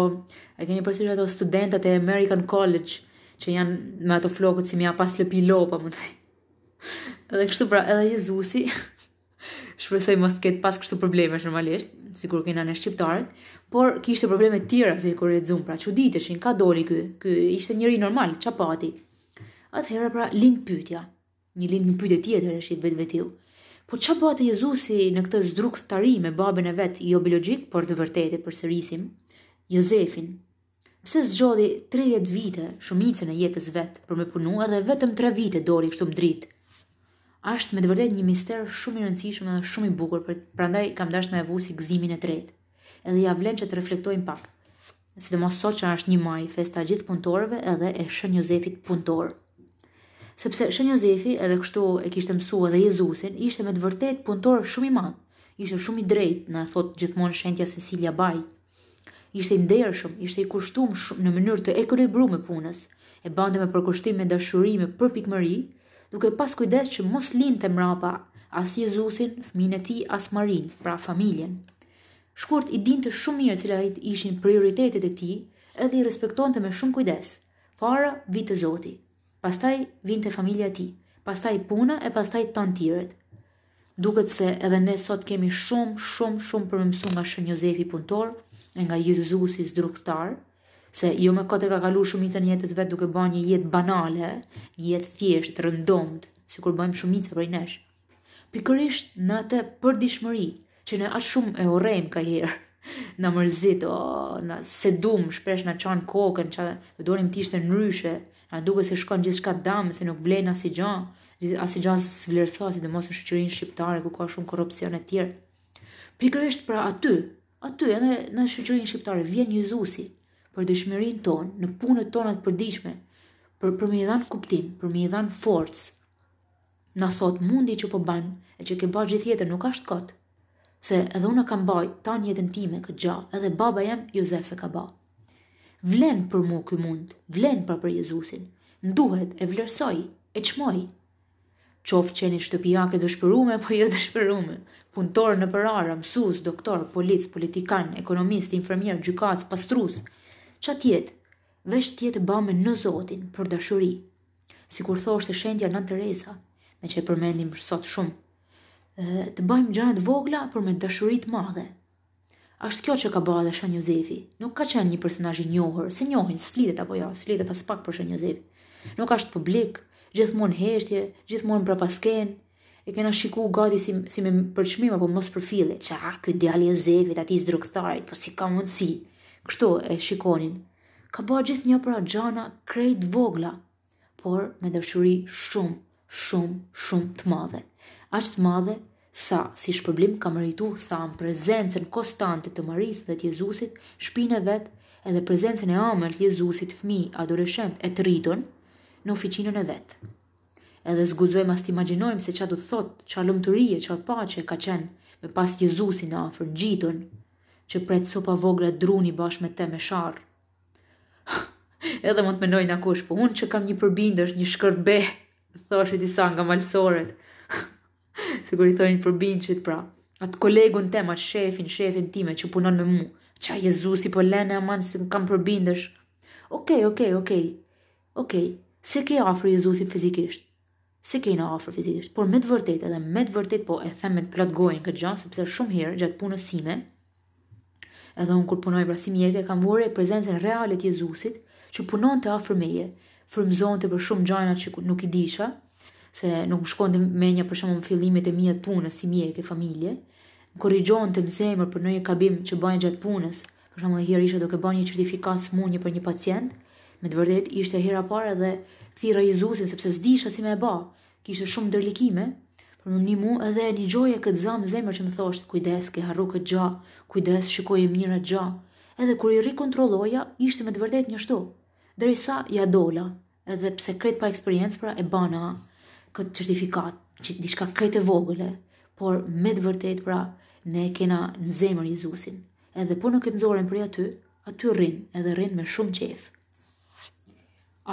e keni përsëritur ato studentat e American College që janë me ato flokët si mja pas lëpi lopa më të edhe kështu pra edhe Jezusi shpresoj mos të ketë pas kështu probleme normalisht sikur kena në shqiptarët por kishte probleme tjera sikur e zoom pra çuditëshin ka doli ky ky ishte njëri normal çapati Atëherë pra lind pyetja. Një lind një pyetje tjetër është i vetvetiu. Po që atë Jezusi në këtë zdruk të tari me babën e vetë jo biologjik, por të vërtetë për sërisim, Jozefin, pse zgjodhi 30 vite shumicën e jetës vetë për me punu edhe vetëm 3 vite dori kështu më dritë? Ashtë me të vërtetë një mister shumë i rëndësishëm edhe shumë i bukur, për prandaj kam dashur me avusi gëzimin e tretë, edhe ja vlen që të reflektojnë pak, sidomos sot që është 1 maj festa gjithë punëtorëve edhe e shën Jozefit punëtorë sepse shën Jozefi edhe kështu e kishte mësua dhe Jezusin, ishte me të vërtet punëtor shumë i madh. Ishte shumë i drejtë, na thot gjithmonë shenja Cecilia Baj. Ishte i ndershëm, ishte i kushtuar shumë në mënyrë të ekuilibruar me punës. E bante me përkushtim me dashuri, me përpikmëri, duke pas kujdes që mos linte mrapa as Jezusin, fëmin e ti, as Marin, pra familjen. Shkurt i dinte shumë mirë cila ishin prioritetet e ti, edhe i respektonte me shumë kujdes, para vitë zoti pastaj vinë të familja ti, pastaj puna e pastaj të të tiret. Duket se edhe ne sot kemi shumë, shumë, shumë për mësu nga shën Jozefi punëtor, e nga Jezu si se jo me kote ka kalu shumitën jetës vetë duke ba një jetë banale, një jetë thjesht, rëndomt, si kur bëjmë shumitë për i neshë. Pikërisht në atë për dishmëri, që ne atë shumë e orejmë ka herë, në mërzit, o, në sedum, shpresh në qanë kokën, që do dorim tishtë në ryshe, Na duke se shkon gjithë shka damë, se nuk vlen asë i gjo, asë i gjo së vlerëso, si dhe mos në shqyërinë shqiptare, ku ka shumë korupcion e tjerë. Pikërështë pra aty, aty edhe në shqyërinë shqiptare, vjen një zusi për dëshmirin tonë, në punët tonat përdiqme, për, për me i dhanë kuptim, për me i dhanë forcë, na thot mundi që po banë, e që ke bërë gjithë jetër nuk ashtë kotë, se edhe unë kam bëj tan jetën time këtë gjë, edhe baba jam Jozef e ka bërë. Vlen për mu kë mund, vlen për për Jezusin. duhet e vlerësoj, e qmoj. Qofë që një shtëpijake dëshpërume, po jo dëshpërume. Puntor në përara, mësus, doktor, polic, politikan, ekonomist, infermier, gjukas, pastrus. Qa tjetë? Vesh tjetë bame në Zotin, për dashuri. Si kur thoshtë e shendja në Teresa, me që e përmendim sot shumë. Të bëjmë gjanët vogla, për me dashurit madhe. Ashtë kjo që ka bërë dhe Shën Jozefi. Nuk ka qenë një personazh i njohur, se njohin sflitet apo jo, sflitet as pak për Shën Jozefi. Nuk ashtë publik, gjithmonë heshtje, gjithmonë për pasken, e kena shiku gati si, si me përqmim apo mos për fili, që a, këtë djali e zevit, ati zdrukëtarit, po si ka mundësi, kështu e shikonin. Ka bërë gjithë një pra gjana krejt vogla, por me dëshuri shumë, shumë, shumë të madhe. Aqë të madhe sa si shpërblim ka mërituar tham prezencën konstante të Marisë dhe të Jezusit, shpinë e vet, edhe prezencën e amër të Jezusit fëmijë adoleshent e të rritun, në oficinën e vet. Edhe zguzojmë as të imagjinojmë se çfarë do të thotë, çfarë lumturie, çfarë paqe ka qenë me pas Jezusin në afër gjitun, që pret sopa vogla druni bashkë me te me sharr. edhe mund të mënoj në kush, po unë që kam një përbindësh, një shkërbe, thoshe disa nga malsoret se kur i thoni për binçit pra, at kolegun tema, shefin, shefin time që punon me mua. Qa Jezusi po lene e manë si më kam përbindësh. Okej, okay, okej, okay, okej. Okay. Okej, okay. se ke afrë Jezusi fizikisht? Se ke në afrë fizikisht? Por me të vërtet, edhe me të vërtet po e them me të platë gojnë këtë gjanë, sepse shumë herë gjatë punës sime, edhe unë kur punoj prasim jeke, kam vore e prezencën realit Jezusit, që punon të afrë meje, fërmëzon të për shumë gjanë që nuk i disha, se nuk shkonte të menja për shumë në fillimit e mia të punës si mija e ke familje, në korrigjon të mzemër për nëjë kabim që bëjnë gjatë punës, për shumë dhe hirë ishe do një certifikat së për një pacient, me të vërdet ishte hera hira pare dhe thira i sepse s'disha si me e ba, kishte shumë ndërlikime, për më një edhe një gjoje këtë zamë zemër që më thoshtë, kujdes ke harru këtë gja, kujdes shikoj e mirë gjë. edhe kur i rikontrolloja, ishte me të vërtetë një shtu, ja dola, edhe pse kret pa eksperiencë pra e bana, këtë certifikat, që di shka kretë e vogële, por me të vërtet, pra, ne kena në zemër Jezusin. Edhe po në këtë nëzoren për e aty, aty rrinë, edhe rrinë me shumë qefë.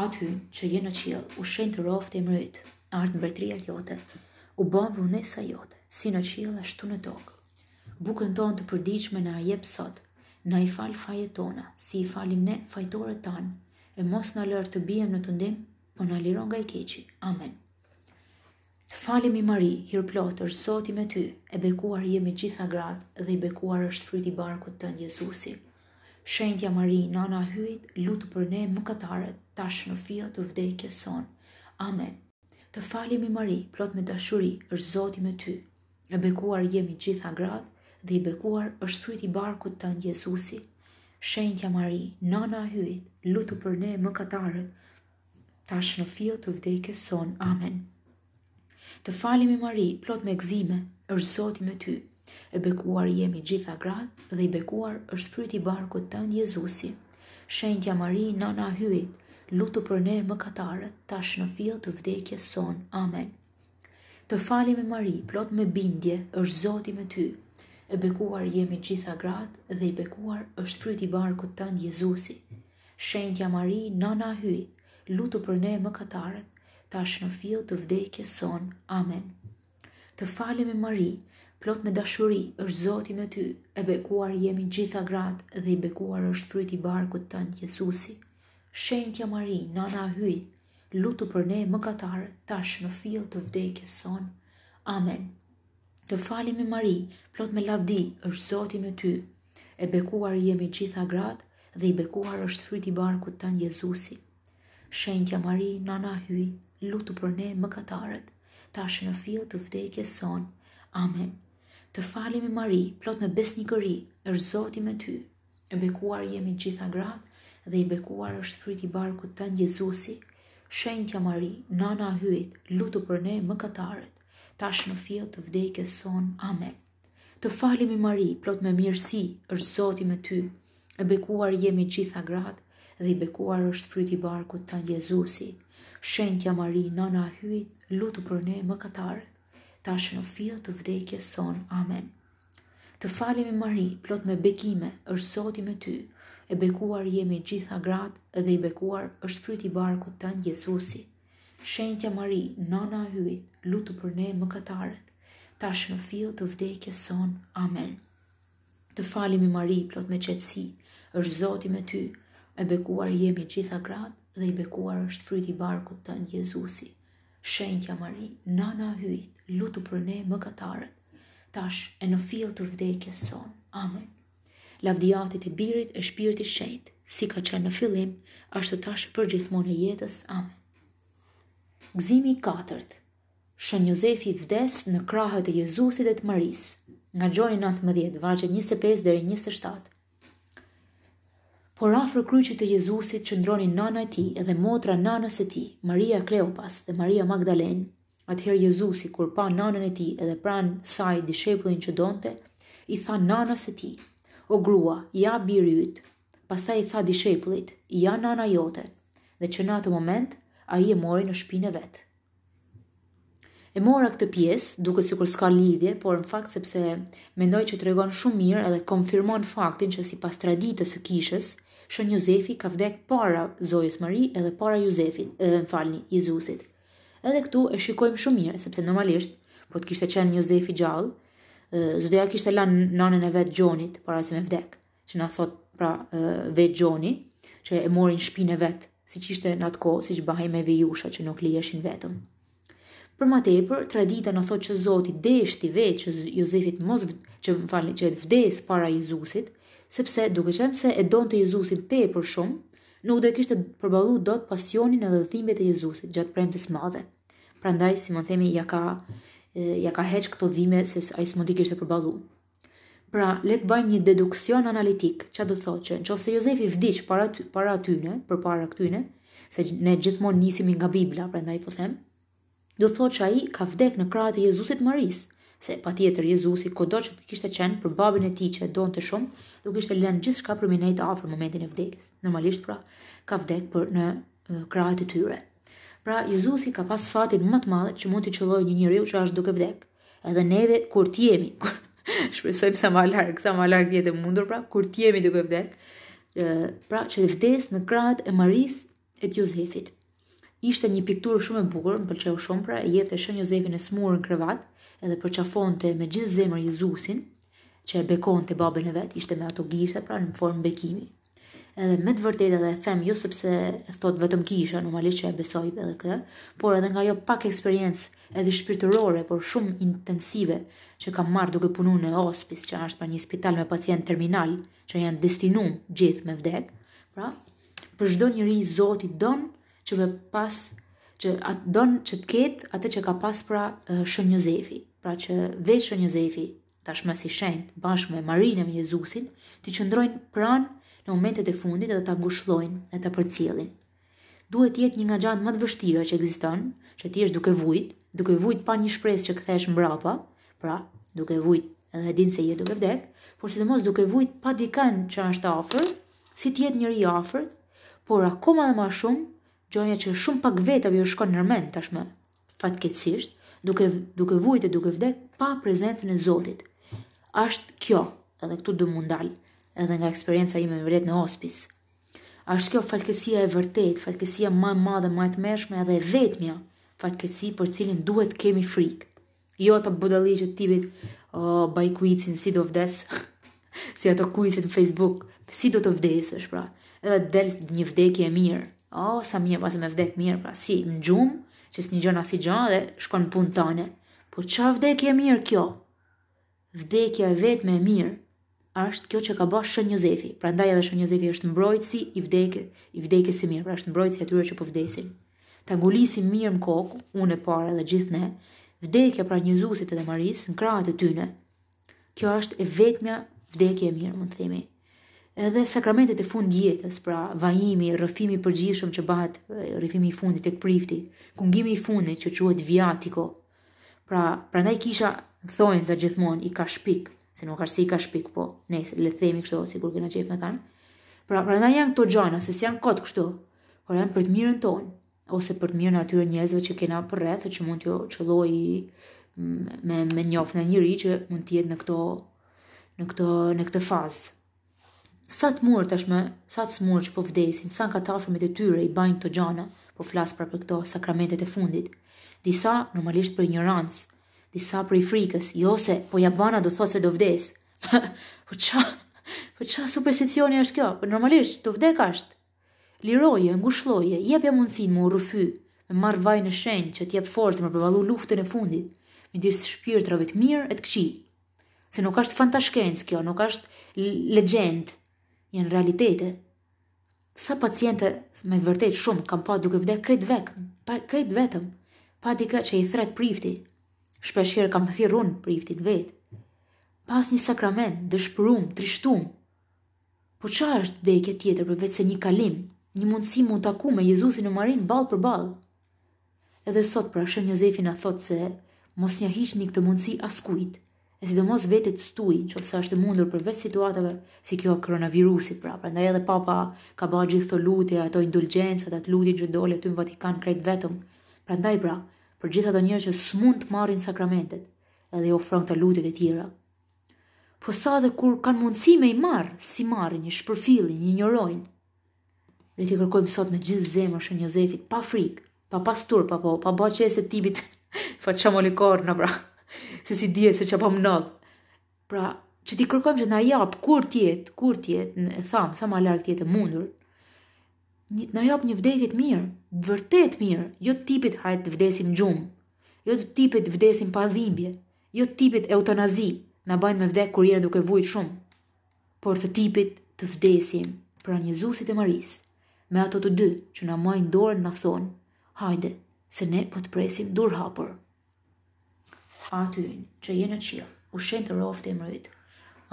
Aty që jenë në qilë, u shenë të roftë të mërët, artë në vërtria jote, u banë vënesa jote, si në qilë ashtu në tokë. Bukën tonë të përdiqme në aje pësot, në i falë fajet tona, si i falim ne fajtore tanë, e mos në lërë të bijem në të ndim, po në liron nga i keqi. Amen. Të falemi Mari, hirë plotër, soti me ty, e bekuar jemi gjitha gratë dhe i bekuar është fryti barkut të në Jezusi. Shentja Mari, nana hyjt, lutë për ne më këtarët, tash në fia të vdekje son. Amen. Të falemi Mari, plot me dashuri, është zoti me ty, e bekuar jemi gjitha gratë dhe i bekuar është fryti barkut të në Jezusi. Shentja Mari, nana hyjt, lutë për ne më këtarët, tash në fia të vdekje son. Amen. Të falim i mari, plot me gzime, është zoti me ty. E bekuar jemi gjitha gratë dhe i bekuar është fryti barkut të ndë Jezusi. Shenjtja mari, nana hyit, lutu për ne më katarët, tash në fil të vdekje son. Amen. Të falim i mari, plot me bindje, është zoti me ty. E bekuar jemi gjitha gratë dhe i bekuar është fryti barkut të ndë Jezusi. Shenjtja mari, nana hyit, lutu për ne më katarët, tash në fill të vdekjes son. Amen. Të falem e Mari, plot me dashuri, është Zoti me ty, e bekuar jemi gjitha gratë dhe i bekuar është fryti i barku të tënë Jezusi. Shëndetja Mari, nana e hyj, lutu për ne katarë, tash në fill të vdekjes son. Amen. Të falem e Mari, plot me lavdi, është Zoti me ty, e bekuar jemi gjitha gratë dhe i bekuar është fryti barku të tanë Jezusi. Shëntja Mari, nana hyj, lutu për ne më katarët, tashë në fil të vdekje son. Amen. Të falimi mari, plot me besnikëri, është zoti me ty. E bekuar jemi gjitha gratë dhe i bekuar është fryti barku të në shenjtja, Shenjë tja mari, nana hyit, lutu për ne më katarët, tashë në fil të vdekje son. Amen. Të falimi mari, plot me mirësi, është zoti me ty. E bekuar jemi gjitha gratë dhe i bekuar është fryti barku të në Shenjtja Mari, nëna a hyjt, lutu për ne më katarët, tashë në të vdekje son. Amen. Të falimi Mari, plot me bekime, është soti me ty, e bekuar jemi gjitha gratë dhe i bekuar është fryti barkut të në Jezusi. Shenjtja Mari, nëna a hyjt, lutu për ne më katarët, tashë në të vdekje son. Amen. Të falimi Mari, plot me qetsi, është zoti me ty, E bekuar jemi gjitha gratë dhe i bekuar është fryti barkut të në Jezusi. Shenjtja Mari, nana hyjt, lutu për ne më katarët, tash e në fil të vdekje son. Amen. Lavdiatit e birit e i shënjt, si ka qenë në fillim, ashtë tash për gjithmonë e jetës. Amen. Gzimi 4. Shën Jozefi vdes në krahët e Jezusit e të Marisë, nga gjoni 19, vaqet 25 dhe 27, Por afër kryqit të Jezusit qëndronin nana e tij dhe motra nanës së tij, Maria Kleopas dhe Maria Magdalen. Atëherë Jezusi kur pa nanën e tij edhe pran saj dishepullin që donte, i tha nanës së tij: "O grua, ja biri yt." Pastaj i tha dishepullit: "Ja nana jote." Dhe që në atë moment ai e mori në shpinën e vet. E mora këtë pjesë, duke si kur s'ka lidhje, por në fakt sepse mendoj që të regon shumë mirë edhe konfirmon faktin që si pas traditës e kishës, Shën Jozefi ka vdek para Zojës Mari edhe para Jozefit, edhe në falni, Jezusit. Edhe këtu e shikojmë shumë mirë, sepse normalisht, po të kishte qenë Jozefi gjallë, Zodia kishte lanë nanën e vetë Gjonit, para se me vdek, që na thot pra vetë Gjoni, që e morin shpinë e vetë, si që ishte në atë ko, si që bahaj me vejusha që nuk li eshin vetëm. Për ma tepër, tradita në thot që Zoti deshti vetë që Jozefit mos vdek, që falni që e të vdes para Jezusit, sepse duke qenë se e donte Jezusin tepër shumë, nuk do të kishte përballu dot pasionin edhe dhimbjet e Jezusit gjatë premtes së madhe. Prandaj si mund themi ja ka ja ka heq këto dhime se ai s'mundi kishte përballu. Pra, le të bëjmë një deduksion analitik. Çfarë do të thotë që nëse Jozefi vdiq para ty, para tyne, përpara këtyne, se ne gjithmonë nisim nga Bibla, prandaj po them, do të thotë që ai ka vdekur në krahët e Jezusit Maris, se patjetër Jezusi kudo që kishte qenë për babën e tij që e donte shumë, duke ishte lënë gjithë shka për minej të afrë momentin e vdekës. Normalisht pra, ka vdekë për në krajët e tyre. Pra, Jezusi ka pas fatin më të madhe që mund të qëlloj një riu që është duke vdekë. Edhe neve, kur t'jemi, shpresojmë sa ma larkë, sa ma larkë djetë mundur, pra, kur t'jemi duke vdekë, pra, që të vdes në krajët e Maris e Jozefit. Ishte një pikturë shumë e bukur, më pëlqeu shumë, pra, e jep të Jozefin e smurën krevat, edhe përqafonte me gjithë zemër Jezusin, që e bekon të babën e vetë, ishte me ato gishtet, pra në formë bekimi. Edhe me të vërtetë edhe e them jo sepse e thot vetëm kisha, normalisht që e besoj edhe këtë, por edhe nga jo pak eksperiencë edhe shpirtërore, por shumë intensive që kam marrë duke punuar në hospis, që është pra një spital me pacient terminal, që janë destinuar gjithë me vdek. Pra, për çdo njerëz Zoti don që me pas që atë don që të ketë atë që ka pas pra shënjëzefi, Shën Jozefi, pra që veç Shën Jozefi tashmë si shenjt bashkë me Marinë e Jezusit, ti qëndrojnë pranë në momentet e fundit dhe ta gushllojnë dhe ta përcjellin. Duhet të jetë një nga gjatë më të vështira që ekziston, që ti je duke vujt, duke vujt pa një shpresë që kthesh mbrapa, pra, duke vujt edhe din se je duke vdek, por sidomos duke vujt pa dikën që është afër, si të jetë njëri afër, por akoma dhe më shumë gjëja që shumë pak vetë ajo shkon në mend tashmë. Fatkeqësisht, duke duke vujt e duke vdek pa prezencën e Zotit, është kjo, edhe këtu dhe mundal, edhe nga eksperienca ime më vërdet në hospis, është kjo falkesia e vërtet, falkesia ma ma dhe ma e të mershme, edhe e vetëmja falkesi për cilin duhet kemi frik. Jo të budali që të tibit oh, by kujicin, si do vdes, si ato kujicin Facebook, si do të vdes, është pra, edhe del një vdekje e mirë, o, oh, sa mirë, pas e me vdek mirë, pra, si, në gjumë, që s'një gjona si gjona dhe shkon punë tane, por që vdekje e mirë kjo, vdekja e vetme e mirë është kjo që ka bërë Shën Jozefi. Prandaj edhe Shën Jozefi është mbrojtësi i vdekjes, i vdekjes së mirë, pra është mbrojtësi atyre që po vdesin. Ta ngulisim mirë në kokë, unë e para dhe gjithë ne, vdekja pra një edhe Maris në kratë e tyne, Kjo është e vetmja vdekje e mirë, mund të themi. Edhe sakramentet e fund jetës, pra vajimi, rrëfimi përgjishëm që bëhet rrëfimi i fundit tek prifti, kungimi i fundit që quhet viatiko, Pra, prandaj kisha thonë sa gjithmonë i ka shpik, se nuk arsi si i ka shpik, po, Ne, le themi kështu, sigur kena çejf me thënë. Pra, prandaj janë këto gjana, se janë kot kështu, por janë për të mirën tonë ose për të mirën atyre njerëzve që kena përreth, që mund t'jo qëlloj mm, me, me njofë në njëri që mund t'jetë në këto në këto në këtë fazë. Sa të murë tashmë, sa të smurë që po vdesin, sa në e tyre i bajnë të gjana, po flasë pra për këto sakramentet e fundit, disa normalisht për ignorancë, disa për i frikës, jo se po ja do thotë se do vdes. po qa, Po qa supersticioni është kjo? Po normalisht do vdes është, Liroje, ngushlloje, jepje mundsinë me urrëfy, me marr vaj në shenjë që të jep forcë për të luftën e fundit, midis shpirtrave të mirë e të këqij. Se nuk është fantashkenc kjo, nuk është legjend, janë realitete. Sa paciente me vërtet shumë kanë pa duke vdekur këtë vetëm, pa dika që i thret prifti. Shpeshirë kam thirun priftin vetë. Pas një sakrament, dëshpërum, trishtum. Po qa është dekja tjetër për vetë se një kalim, një mundësi mund të aku me Jezusi në marin balë për balë. Edhe sot pra shën Jozefin a thotë se mos një hishë një këtë mundësi askujt, e si do mos vetit stuj, që fësa është mundur për vetë situatave si kjo koronavirusit pra, nda edhe papa ka ba gjithë të lutje, ato indulgjensat, atë lutje që dole të në Vatikan krejt vetëm, Prandaj pra, për gjitha të njerëz që s'mund të marrin sakramentet, edhe i ofron këto lutje e tjera. Po sa dhe kur kanë mundësi me i marr, si marrin, një shpërfillin, një njërojnë, Ne ti kërkojmë sot me gjithë zemër shën Jozefit, pa frikë, pa pastur, pa po, pa bo që se tibit, pra, se si dje, se që pa po më nëdhë. Pra, që ti kërkojmë që na japë kur tjetë, kur tjetë, e thamë, sa ma larkë tjetë e mundur, Në jap një vdekit të mirë, vërtet mirë, jo tipit hajt të vdesim gjum, jo të tipit të vdesim pa dhimbje, jo të tipit eutanazi, na bajnë me vdek kur jeni duke vujt shumë, por të tipit të vdesim pra një zusit e maris, me ato të dy që na mojnë dorën në thonë, hajde, se ne po të presim dur hapër. Atyrin, që jenë në qilë, u shenë të roftë e mërët,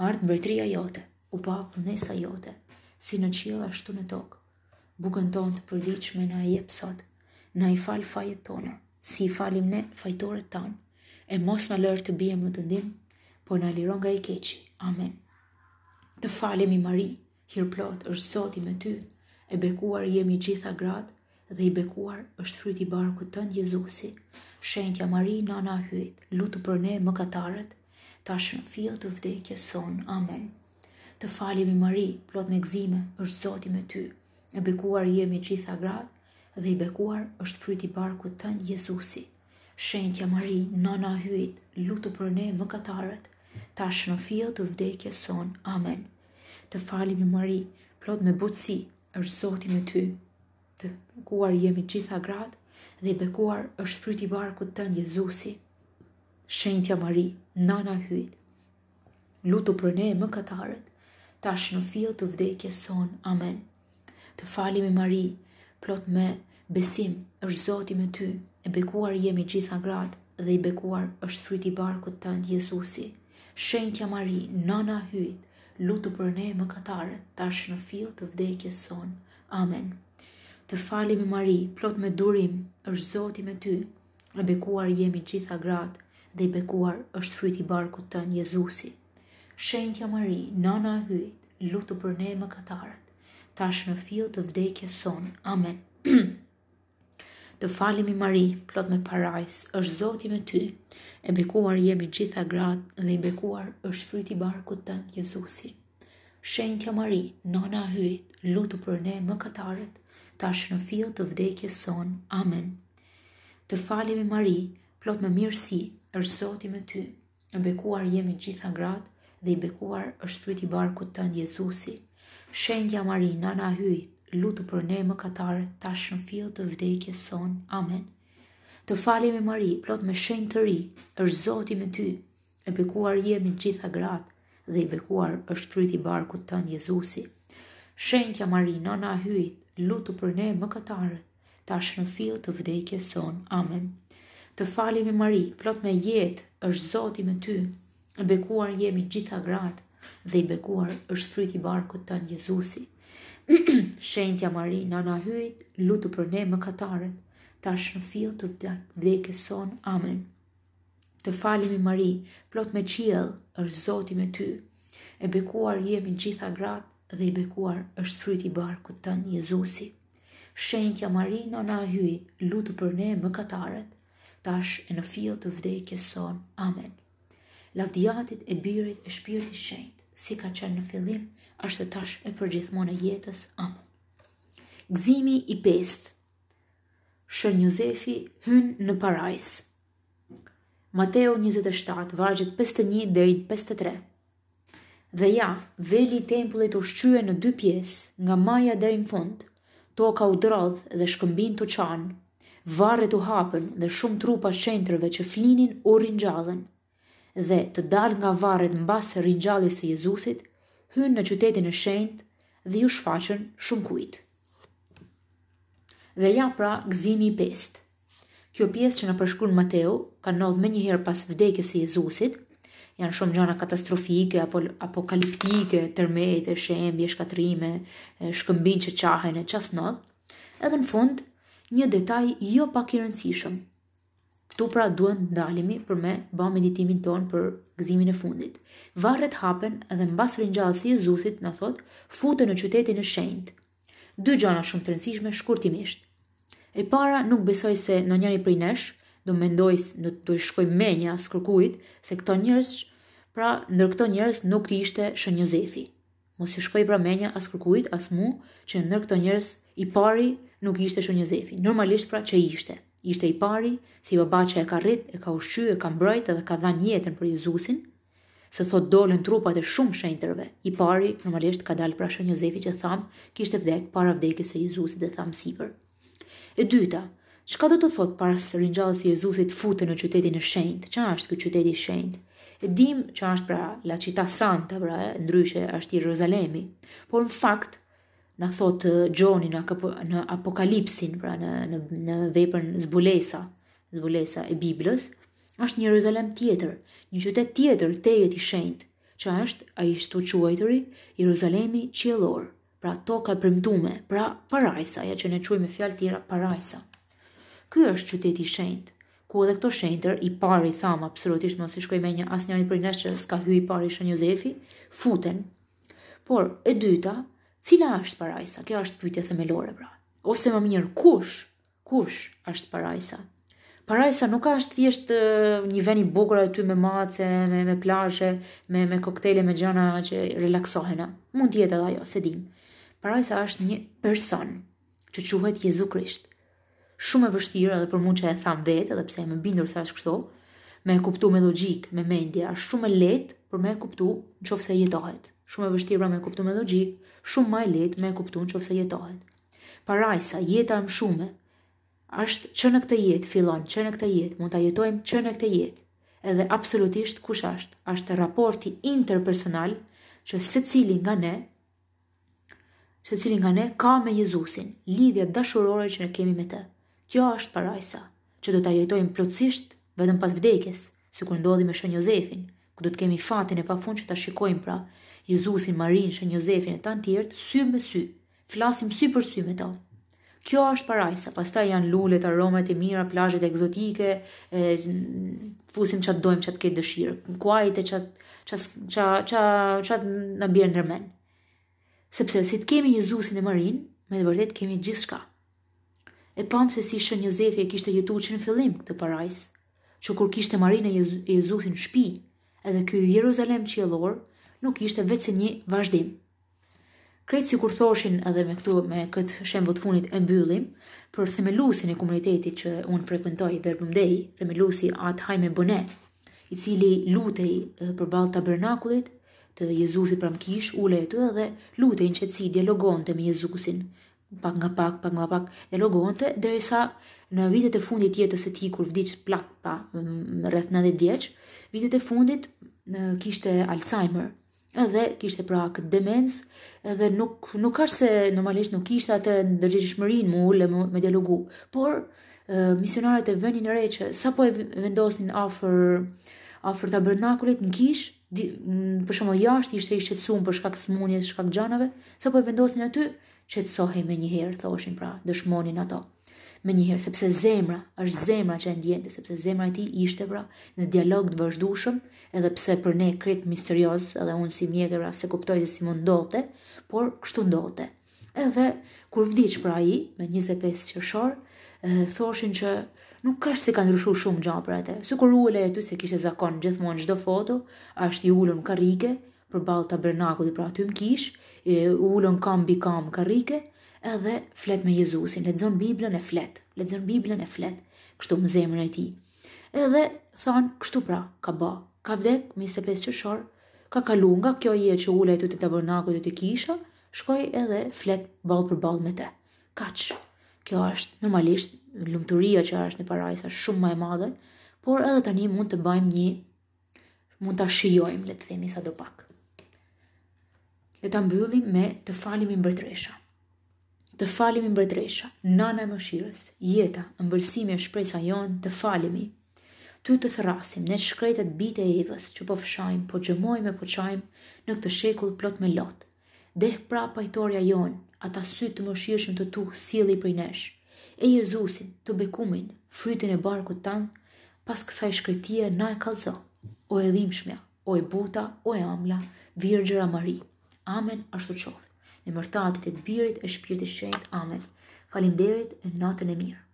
artë në jote, u papë në jote, si në qia ashtu në tokë, bukën tonë të përliqme në ajep sot, në i falë fajët tonë, si i falim ne fajtore tanë, e mos në lërë të bje më të ndim, po në liron nga i keqi. Amen. Të falim i mari, hirë plot është zoti me ty, e bekuar jemi gjitha gratë, dhe i bekuar është fryti barë këtë tënë Jezusi, shentja mari nana hyt, lutë për ne më katarët, ta shënë fil të vdekje son. Amen. Të falim i mari, plot me gzime, është zoti me ty, E bekuar jemi gjitha gratë, dhe i bekuar është fryti barkut të Jezusi. Shentja Mari, nona hyit, lutu për ne më katarët, tash në fil të vdekje son. Amen. Të falim i Mari, plot me butësi, është zoti me ty. Të bekuar jemi gjitha gratë, dhe i bekuar është fryti barkut të Jezusi. Shentja Mari, nona hyit, lutu për ne më katarët, tash në fil të vdekje son. Amen të falim i mari, plot me besim, është zoti me ty, e bekuar jemi gjitha gratë, dhe i bekuar është fryti barku të tëndë Jezusi. Shëntja mari, nana hyt, lutu për ne më katarët, tash në fil të vdekje son. Amen. Të falim i mari, plot me durim, është zoti me ty, e bekuar jemi gjitha gratë, dhe i bekuar është fryti barku të tëndë Jezusi. Shëntja mari, nana hyt, lutu për ne më katarët, tash në fill të vdekjes son. Amen. të falim i Mari, plot me parajs, është Zoti me ty. E bekuar jemi gjitha gratë dhe i bekuar është fryti barkut tënd Jezusi. Shenjtja Mari, nona hyjt, lutu për ne mëkatarët, tash në fill të vdekjes son. Amen. Të falim i Mari, plot me mirësi, është Zoti me ty. E bekuar jemi gjitha gratë dhe i bekuar është fryti barkut tënd Jezusi. Jezusi shenjtja mari, në nga hyj, lutu për ne më katarë, tash në fil të vdekje son, amen. Të fali me mari, plot me shenjtë të ri, është zoti me ty, e bekuar jemi gjitha gratë, dhe i bekuar është fryti barkut të Jezusi. Shenjtja mari, nëna hyjt, lutu për ne më katarë, tash në fil të vdekje son, amen. Të fali me mari, plot me jetë, është zoti me ty, e bekuar jemi gjitha gratë, dhe i bekuar është fryti barkut të në Jezusi. Mari, nana hyjt, lutu për ne më kataret, tash në fil të vdekës son, amen. Të falimi Mari, plot me qiel, është zoti me ty, e bekuar jemi gjitha gratë dhe i bekuar është fryti barkut të në Jezusi. Mari, nana hyjt, lutu për ne më katarët, tash e në fil të vdekës son, amen lavdiatit e birit e shpirtit shenjt, si ka qenë në fillim, ashtë të tash e përgjithmonë e jetës, amë. Gzimi i pest, shën Jozefi hynë në parajs. Mateo 27, vargjet 51 dhe 53. Dhe ja, veli i u shqyë në dy pjesë, nga maja dhe në fund, toka u drodh dhe shkëmbin të qanë, varet u hapën dhe shumë trupa shentrëve që flinin u rinjallën dhe të dalë nga varet në basë rinjallis e Jezusit, hynë në qytetin e shendë dhe ju shfaqen shumë kujtë. Dhe ja pra gzimi i pestë. Kjo pjesë që në përshkruan Mateu ka nodhë me njëherë pas vdekjes së Jezusit. Janë shumë gjana katastrofike apo apokaliptike, tërmete, shembje, shkatrime, shkëmbin që qahen e çast Edhe në fund, një detaj jo pak i rëndësishëm Tu pra duhet ndalemi për me ba meditimin ton për gëzimin e fundit. Varret hapen dhe mbas rinjallës të Jezusit në thot, fute në qytetin e shenjtë. Dy gjana shumë të rëndësishme shkurtimisht. E para nuk besoj se në njëri prej nesh, do mendoj se në të shkoj me një as kërkuit, se këto njërës, pra ndër këto njërës nuk ishte shën Jozefi. Mos ju shkoj pra me një as kërkuit, as mu, që ndër këto njërës i pari nuk ishte shën Jozefi. Normalisht pra që ishte ishte i pari, si baba që e ka rrit, e ka ushqy, e ka mbrojt edhe ka dhanë jetën për Jezusin, se thot dolën trupat e shumë shenjtërve. I pari, normalisht, ka dalë prashën Jozefi që thamë, kishte vdekë, para vdekës e Jezusit dhe thamë siper. E dyta, ka do të thot para së rinjallës e Jezusit fute në qytetin e shenjtë? që është kë qyteti shenjtë? E dim që është pra la qita santa, pra, e, ndryshe është i Rozalemi, por në fakt, na thot Gjoni në, në apokalipsin, pra në, në, në vepën zbulesa, zbulesa e Biblës, është një Jeruzalem tjetër, një qytet tjetër të jeti i shenjtë, që është a i shtu quajtëri Jeruzalemi qjelor, pra toka përmdume, pra parajsa, ja që ne quaj me fjalë tjera parajsa. Ky është qyteti i shenjtë, ku edhe këto shenjtër i pari tham absolutisht mos i shkoj me një asnjëri për që s'ka hyrë i pari shën futen. Por e dyta cila është parajsa? Kjo është pyetja themelore pra. Ose më mirë, kush? Kush është parajsa? Parajsa nuk është thjesht një vend i bukur aty me mace, me me plazhe, me me koktele, me gjëra që relaksohen. Mund të jetë edhe ajo, se dim. Parajsa është një person që quhet Jezu Krisht. Shumë e vështirë edhe për mua që e tham vetë, edhe pse më bindur sa është kështu, me kuptuar me logjik, me mendje, është shumë e lehtë për me kuptu në qofë se jetohet. Shumë e vështira me kuptu me logik, shumë ma e letë me kuptu në qofë se jetohet. Parajsa, jeta më shume, ashtë që në këtë jetë filon, që në këtë jetë, mund të jetojmë që në këtë jetë. Edhe absolutisht kush ashtë, ashtë raporti interpersonal që se cili nga ne, se cili nga ne ka me Jezusin, lidhja dashurore që në kemi me të. Kjo është parajsa, që do të jetojmë plotësisht vetëm pas vdekjes, si kur ndodhi me shën Jozefin, ku do të kemi fatin e pafund që ta shikojmë pra Jezusin, Marin, Shën Jozefin e tanë tjertë, sy me sy, flasim sy për sy me ta. Kjo është parajsa, ta janë lullet, aromet e mira, plajët egzotike, e, fusim që atë dojmë që atë ketë dëshirë, kuajt e që atë në bjerë në rëmen. Sepse, si të kemi Jezusin e Marin, me të vërdet kemi gjithë shka. E pam se si Shën Jozefi e kishtë jetu që në fillim këtë parajsë, që kur kishtë Marin e Jezusin shpi, edhe ky Jeruzalem qiellor nuk ishte vetë një vazhdim. Kretë si kur thoshin edhe me, këtu, me këtë shembo të funit e mbyllim, për themelusin e komunitetit që unë i Verbumdej, themelusi atë hajme bëne, i cili lutej për balë tabernakullit, të Jezusit pram kish, ule e të edhe lutej në qëtësi dialogonte me Jezusin, pak nga pak, pak nga pak, dialogonte, dhe në vitet e fundit jetës e ti kur vdicë plak pa rreth 90 vjeqë, vitet e fundit kishte Alzheimer dhe kishte pra këtë demenz dhe nuk nuk ashtë se normalisht nuk kishte atë në dërgjegjishmërin mullë me dialogu, por misionarët e venin e reqë, sa po e vendosin afer të tabernakulit në kishë, për shumë o jashtë ishte i shqetsun për shkak të smunit, shkak të gjanave, sa po e vendosin aty, shqetsohi me një herë, thoshin pra dëshmonin ato me njëherë, sepse zemra, është zemra që e ndjente, sepse zemra e ti ishte pra në dialog të vazhdushëm, edhe pse për ne kretë misterios, edhe unë si mjekë pra se kuptoj dhe si mundote, por kështu ndote. Edhe, kur vdicë pra i, me 25 qëshorë, thoshin që nuk ka si kanë ndryshuar shumë gjë për atë. Sikur e aty se kishte zakon gjithmonë çdo foto, ashtë i ulur në karrige, përballë tabernakullit pra aty më kish, ullën kam bi kam karrige, edhe flet me Jezusin, lexon Biblën e flet, lexon Biblën e flet, kështu me zemrën e tij. Edhe thon kështu pra, ka bë. Ka vdek me 25 qershor, ka kalu nga kjo jetë që ulaj të të tabernakut të të kisha, shkoi edhe flet ball për ball me të. Kaç. Kjo është normalisht lumturia që është në parajsë shumë më e madhe, por edhe tani mund të bëjmë një mund ta shijojmë, le të themi sa do pak. ta mbyllim me të falim i mbërtresha të falemi mbretëresha, nana e mëshirës, jeta, ëmbëlsimi e shpresa jonë, të falemi. Ty të thrasim në shkretet bitë e evës që po fshajmë, po qëmojmë e po çajm në këtë shekull plot me lot. Dhe pra pajtoria jonë, ata sy të mëshirshëm të tu sili prej nesh. E Jezusin, të bekumin, frytin e barkut tan, pas kësaj shkretie na e kallzo. O e dhimshmja, o e buta, o e amla, Virgjëra Mari. Amen, ashtu qoftë. Në mërtatit e të birit e shpirtit shenjt, Amen. Falim derit e natën e mirë.